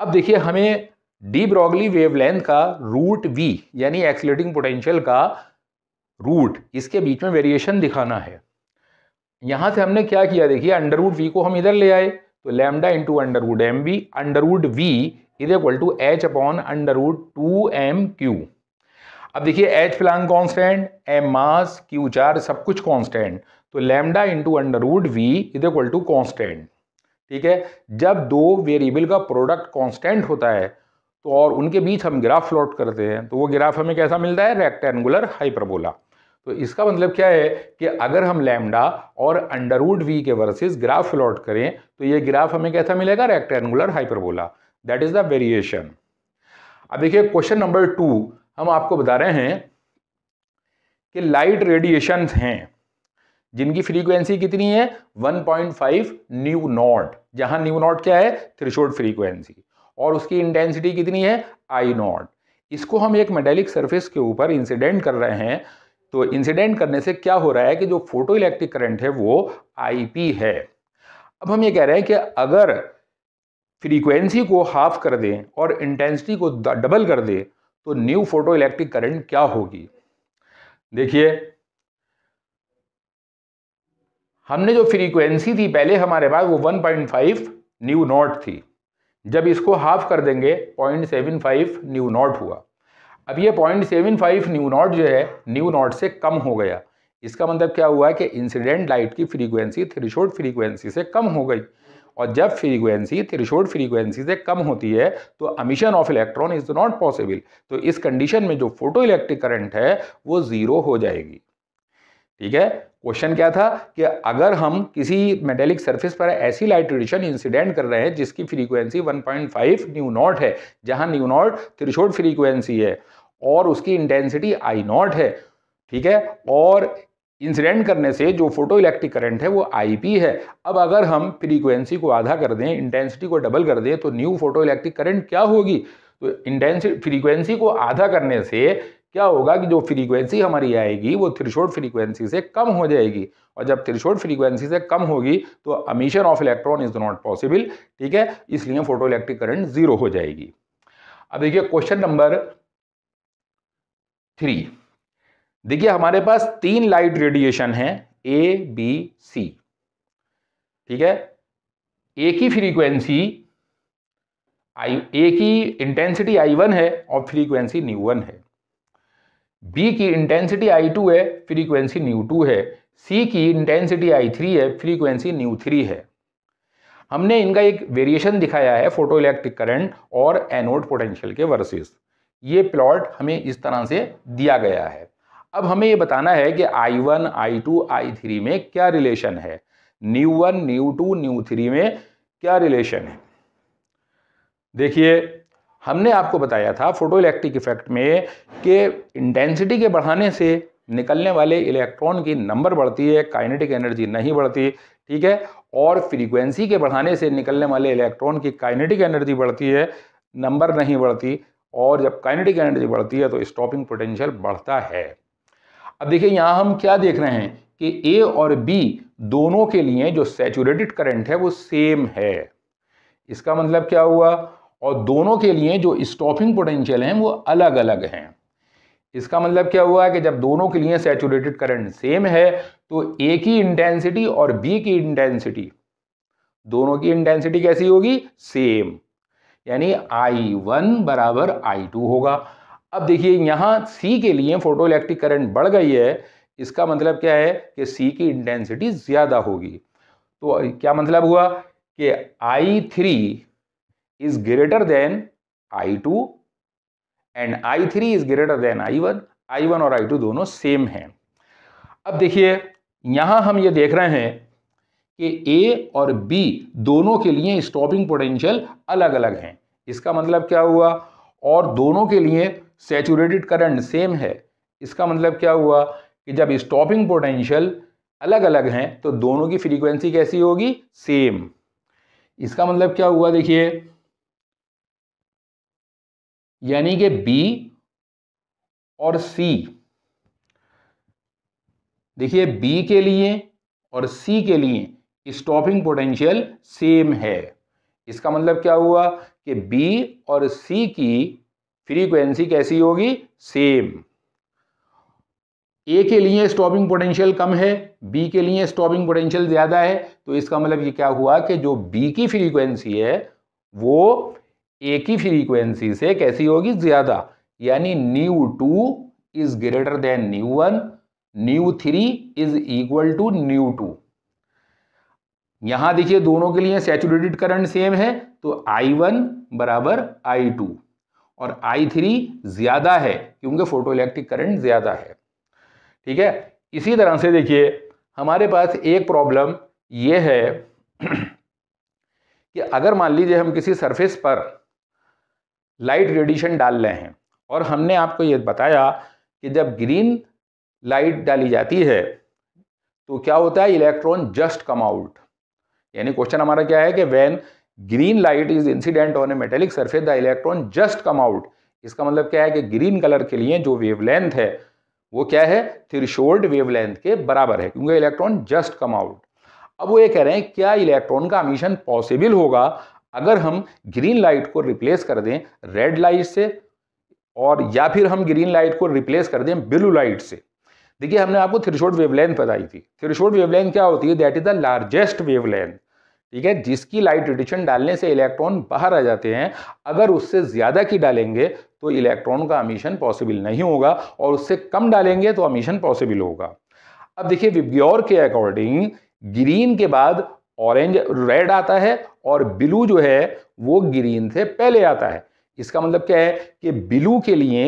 Speaker 1: अब देखिए हमें डिब्रॉगली वेवलेंथ का रूट वी यानी एक्सलेटिंग पोटेंशियल का रूट इसके बीच में वेरिएशन दिखाना है यहाँ से हमने क्या किया देखिए अंडरवुड वी को हम इधर ले आए तो lambda into under root m v under root v is equal to h upon under root two m q अब देखिए h Planck constant m mass q चार सब कुछ कॉन्स्टेंट तो lambda into under root v is equal to constant ठीक है जब दो वेरिएबल का प्रोडक्ट कॉन्स्टेंट होता है तो और उनके बीच हम ग्राफ फ्लोट करते हैं तो वो ग्राफ हमें कैसा मिलता है रेक्टेंगुलर हाइपरबोला तो इसका मतलब क्या है कि अगर हम लैमडा और अंडरवुड वी के वर्सेस ग्राफ फ्लॉट करें तो ये ग्राफ हमें कैसा मिलेगा rectangular hyperbola that is the variation अब देखिए क्वेश्चन नंबर टू हम आपको बता रहे हैं कि लाइट रेडिएशन हैं जिनकी फ्रीक्वेंसी कितनी है 1.5 न्यू नॉट जहां न्यू नॉट क्या है थ्रिशोल्ड फ्रीक्वेंसी और उसकी इंटेंसिटी कितनी है आई नॉट इसको हम एक मेटेलिक सरफेस के ऊपर इंसिडेंट कर रहे हैं तो इंसिडेंट करने से क्या हो रहा है कि जो फोटो इलेक्ट्रिक करंट है वो पी है अब हम ये कह रहे हैं कि अगर फ्रीक्वेंसी को हाफ कर दें और इंटेंसिटी को डबल कर दें तो न्यू फोटो इलेक्ट्रिक करंट क्या होगी देखिए हमने जो फ्रीक्वेंसी थी पहले हमारे पास वो 1.5 न्यू नॉट थी जब इसको हाफ कर देंगे 0.75 न्यू नॉट हुआ अब ये 0.75 न्यू नॉट जो है न्यू नॉट से कम हो गया इसका मतलब क्या हुआ कि इंसिडेंट लाइट की फ्रीक्वेंसी थ्रेशोल्ड फ्रीक्वेंसी से कम हो गई और जब फ्रीक्वेंसी थ्रेशोल्ड फ्रीक्वेंसी से कम होती है तो emission of electron is not possible तो इस कंडीशन में जो फोटो इलेक्ट्रिक करंट है वो ज़ीरो हो जाएगी ठीक है क्वेश्चन क्या था कि अगर हम किसी मेटेलिक सरफेस पर ऐसी लाइट रेडिएशन इंसिडेंट कर रहे हैं जिसकी फ्रीक्वेंसी 1.5 पॉइंट न्यू नॉट है जहां न्यू नॉट थ्रिशोल्ड फ्रीक्वेंसी है और उसकी इंटेंसिटी आई नॉट है ठीक है और इंसिडेंट करने से जो फोटो इलेक्ट्रिक करंट है वो आईपी है अब अगर हम फ्रीक्वेंसी को आधा कर दें इंटेंसिटी को डबल कर दें तो न्यू फोटो इलेक्ट्रिक करंट क्या होगी तो इंटेंसिटी फ्रीक्वेंसी को आधा करने से क्या होगा कि जो फ्रीक्वेंसी हमारी आएगी वो थ्रिशोर्ट फ्रीक्वेंसी से कम हो जाएगी और जब थ्रिशोर्ट फ्रीक्वेंसी से कम होगी तो emission of electron is not possible ठीक है इसलिए फोटो इलेक्ट्रिक करंट जीरो हो जाएगी अब देखिए क्वेश्चन नंबर थ्री देखिए हमारे पास तीन लाइट रेडिएशन है ए बी सी ठीक है ए की फ्रीक्वेंसी आई ए की इंटेंसिटी आई वन है और फ्रीक्वेंसी न्यू वन है बी की इंटेंसिटी आई टू है फ्रीक्वेंसी न्यू टू है सी की इंटेंसिटी आई थ्री है फ्रीक्वेंसी न्यू थ्री है हमने इनका एक वेरिएशन दिखाया है फोटो इलेक्ट्रिक करंट और एनोड पोटेंशियल के वर्सेस ये प्लॉट हमें इस तरह से दिया गया है अब हमें ये बताना है कि I one I two I three में क्या रिलेशन है nu one nu two nu three में क्या रिलेशन है देखिए हमने आपको बताया था फोटो इलेक्ट्रिक इफेक्ट में कि इंटेंसिटी के बढ़ाने से निकलने वाले इलेक्ट्रॉन की नंबर बढ़ती है काइनेटिक एनर्जी नहीं बढ़ती ठीक है और फ्रीक्वेंसी के बढ़ाने से निकलने वाले इलेक्ट्रॉन की काइनेटिक एनर्जी बढ़ती है नंबर नहीं बढ़ती और जब काइनेटिक एनर्जी बढ़ती है तो स्टॉपिंग पोटेंशियल बढ़ता है अब देखिए यहाँ हम क्या देख रहे हैं कि ए और बी दोनों के लिए जो सेचुरेटेड करंट है वो सेम है इसका मतलब क्या हुआ और दोनों के लिए जो स्टॉपिंग पोटेंशियल हैं वो अलग अलग हैं इसका मतलब क्या हुआ कि जब दोनों के लिए सेचुरेटेड करंट सेम है तो ए की इंटेंसिटी और बी की इंटेंसिटी दोनों की इंटेंसिटी कैसी होगी सेम यानी आई वन बराबर आई टू होगा अब देखिए यहाँ सी के लिए फोटो इलेक्ट्रिक करंट बढ़ गई है इसका मतलब क्या है कि सी की इंटेंसिटी ज़्यादा होगी तो क्या मतलब हुआ कि I three is greater than I two and I three is greater than I one I one और आई टू दोनों सेम हैं अब देखिए यहाँ हम ये देख रहे हैं कि ए और बी दोनों के लिए स्टॉपिंग पोटेंशियल अलग अलग हैं इसका मतलब क्या हुआ और दोनों के लिए सेचूरेटेड करंट सेम है इसका मतलब क्या हुआ कि जब स्टॉपिंग पोटेंशियल अलग अलग हैं तो दोनों की फ्रीक्वेंसी कैसी होगी सेम इसका मतलब क्या हुआ देखिए यानी कि बी और सी देखिए बी के लिए और सी के लिए स्टॉपिंग पोटेंशियल सेम है इसका मतलब क्या हुआ कि बी और सी की फ्रीक्वेंसी कैसी होगी सेम ए के लिए स्टॉपिंग पोटेंशियल कम है बी के लिए स्टॉपिंग पोटेंशियल ज़्यादा है तो इसका मतलब ये क्या हुआ कि जो बी की फ्रीक्वेंसी है वो ए की फ्रीक्वेंसी से कैसी होगी ज़्यादा यानी nu two is greater than nu one nu three is equal to nu two यहां देखिए दोनों के लिए सैचुरेटेड करंट सेम है तो आई वन बराबर आई टू और आई थ्री ज़्यादा है क्योंकि फोटो इलेक्ट्रिक करंट ज़्यादा है ठीक है इसी तरह से देखिए हमारे पास एक प्रॉब्लम यह है कि अगर मान लीजिए हम किसी सरफेस पर लाइट रेडिएशन डाल रहे हैं और हमने आपको यह बताया कि जब ग्रीन लाइट डाली जाती है तो क्या होता है इलेक्ट्रॉन जस्ट कम आउट यानी क्वेश्चन हमारा क्या है कि when green light is incident on a metallic surface the electron just come out इसका मतलब क्या है कि ग्रीन कलर के लिए जो वेवलेंथ है वो क्या है थ्रिशोल्ड वेवलेंथ के बराबर है क्योंकि इलेक्ट्रॉन जस्ट कम आउट अब वो ये कह रहे हैं क्या इलेक्ट्रॉन का अमीशन पॉसिबल होगा अगर हम ग्रीन लाइट को रिप्लेस कर दें रेड लाइट से और या फिर हम ग्रीन लाइट को रिप्लेस कर दें ब्लू लाइट से देखिए हमने आपको थ्रिशोल्ड वेवलेंथ बताई थी थ्रिशोल्ड वेवलेंथ क्या होती है that is the largest wavelength ठीक है जिसकी लाइट रेडिएशन डालने से इलेक्ट्रॉन बाहर आ जाते हैं अगर उससे ज़्यादा की डालेंगे तो इलेक्ट्रॉन का अमीशन पॉसिबल नहीं होगा और उससे कम डालेंगे तो अमीशन पॉसिबल होगा अब देखिए विब्योर के अकॉर्डिंग ग्रीन के बाद ऑरेंज रेड आता है और ब्लू जो है वो ग्रीन से पहले आता है इसका मतलब क्या है कि ब्लू के लिए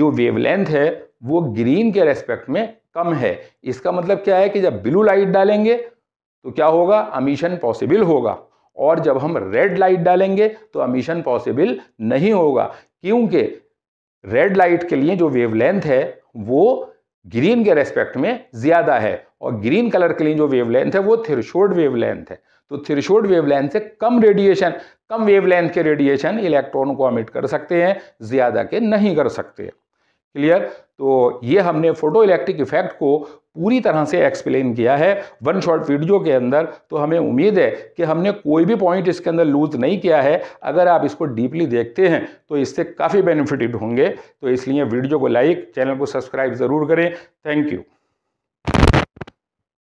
Speaker 1: जो वेवलेंथ है वो ग्रीन के रेस्पेक्ट में कम है इसका मतलब क्या है कि जब ब्लू लाइट डालेंगे तो क्या होगा अमीशन पॉसिबल होगा और जब हम रेड लाइट डालेंगे तो अमीशन पॉसिबल नहीं होगा क्योंकि रेड लाइट के लिए जो वेवलेंथ है वो ग्रीन के रेस्पेक्ट में ज़्यादा है और ग्रीन कलर के लिए जो वेवलेंथ है वो थिरशोर्ड वेवलेंथ है तो थिरशोर्ड वेवलेंथ से कम रेडिएशन कम वेवलेंथ के रेडिएशन इलेक्ट्रॉन को अमिट कर सकते हैं ज़्यादा के नहीं कर सकते क्लियर तो ये हमने फोटो इलेक्ट्रिक इफेक्ट को पूरी तरह से एक्सप्लेन किया है वन शॉट वीडियो के अंदर तो हमें उम्मीद है कि हमने कोई भी पॉइंट इसके अंदर लूज नहीं किया है अगर आप इसको डीपली देखते हैं तो इससे काफ़ी बेनिफिटेड होंगे तो इसलिए वीडियो को लाइक चैनल को सब्सक्राइब ज़रूर करें थैंक यू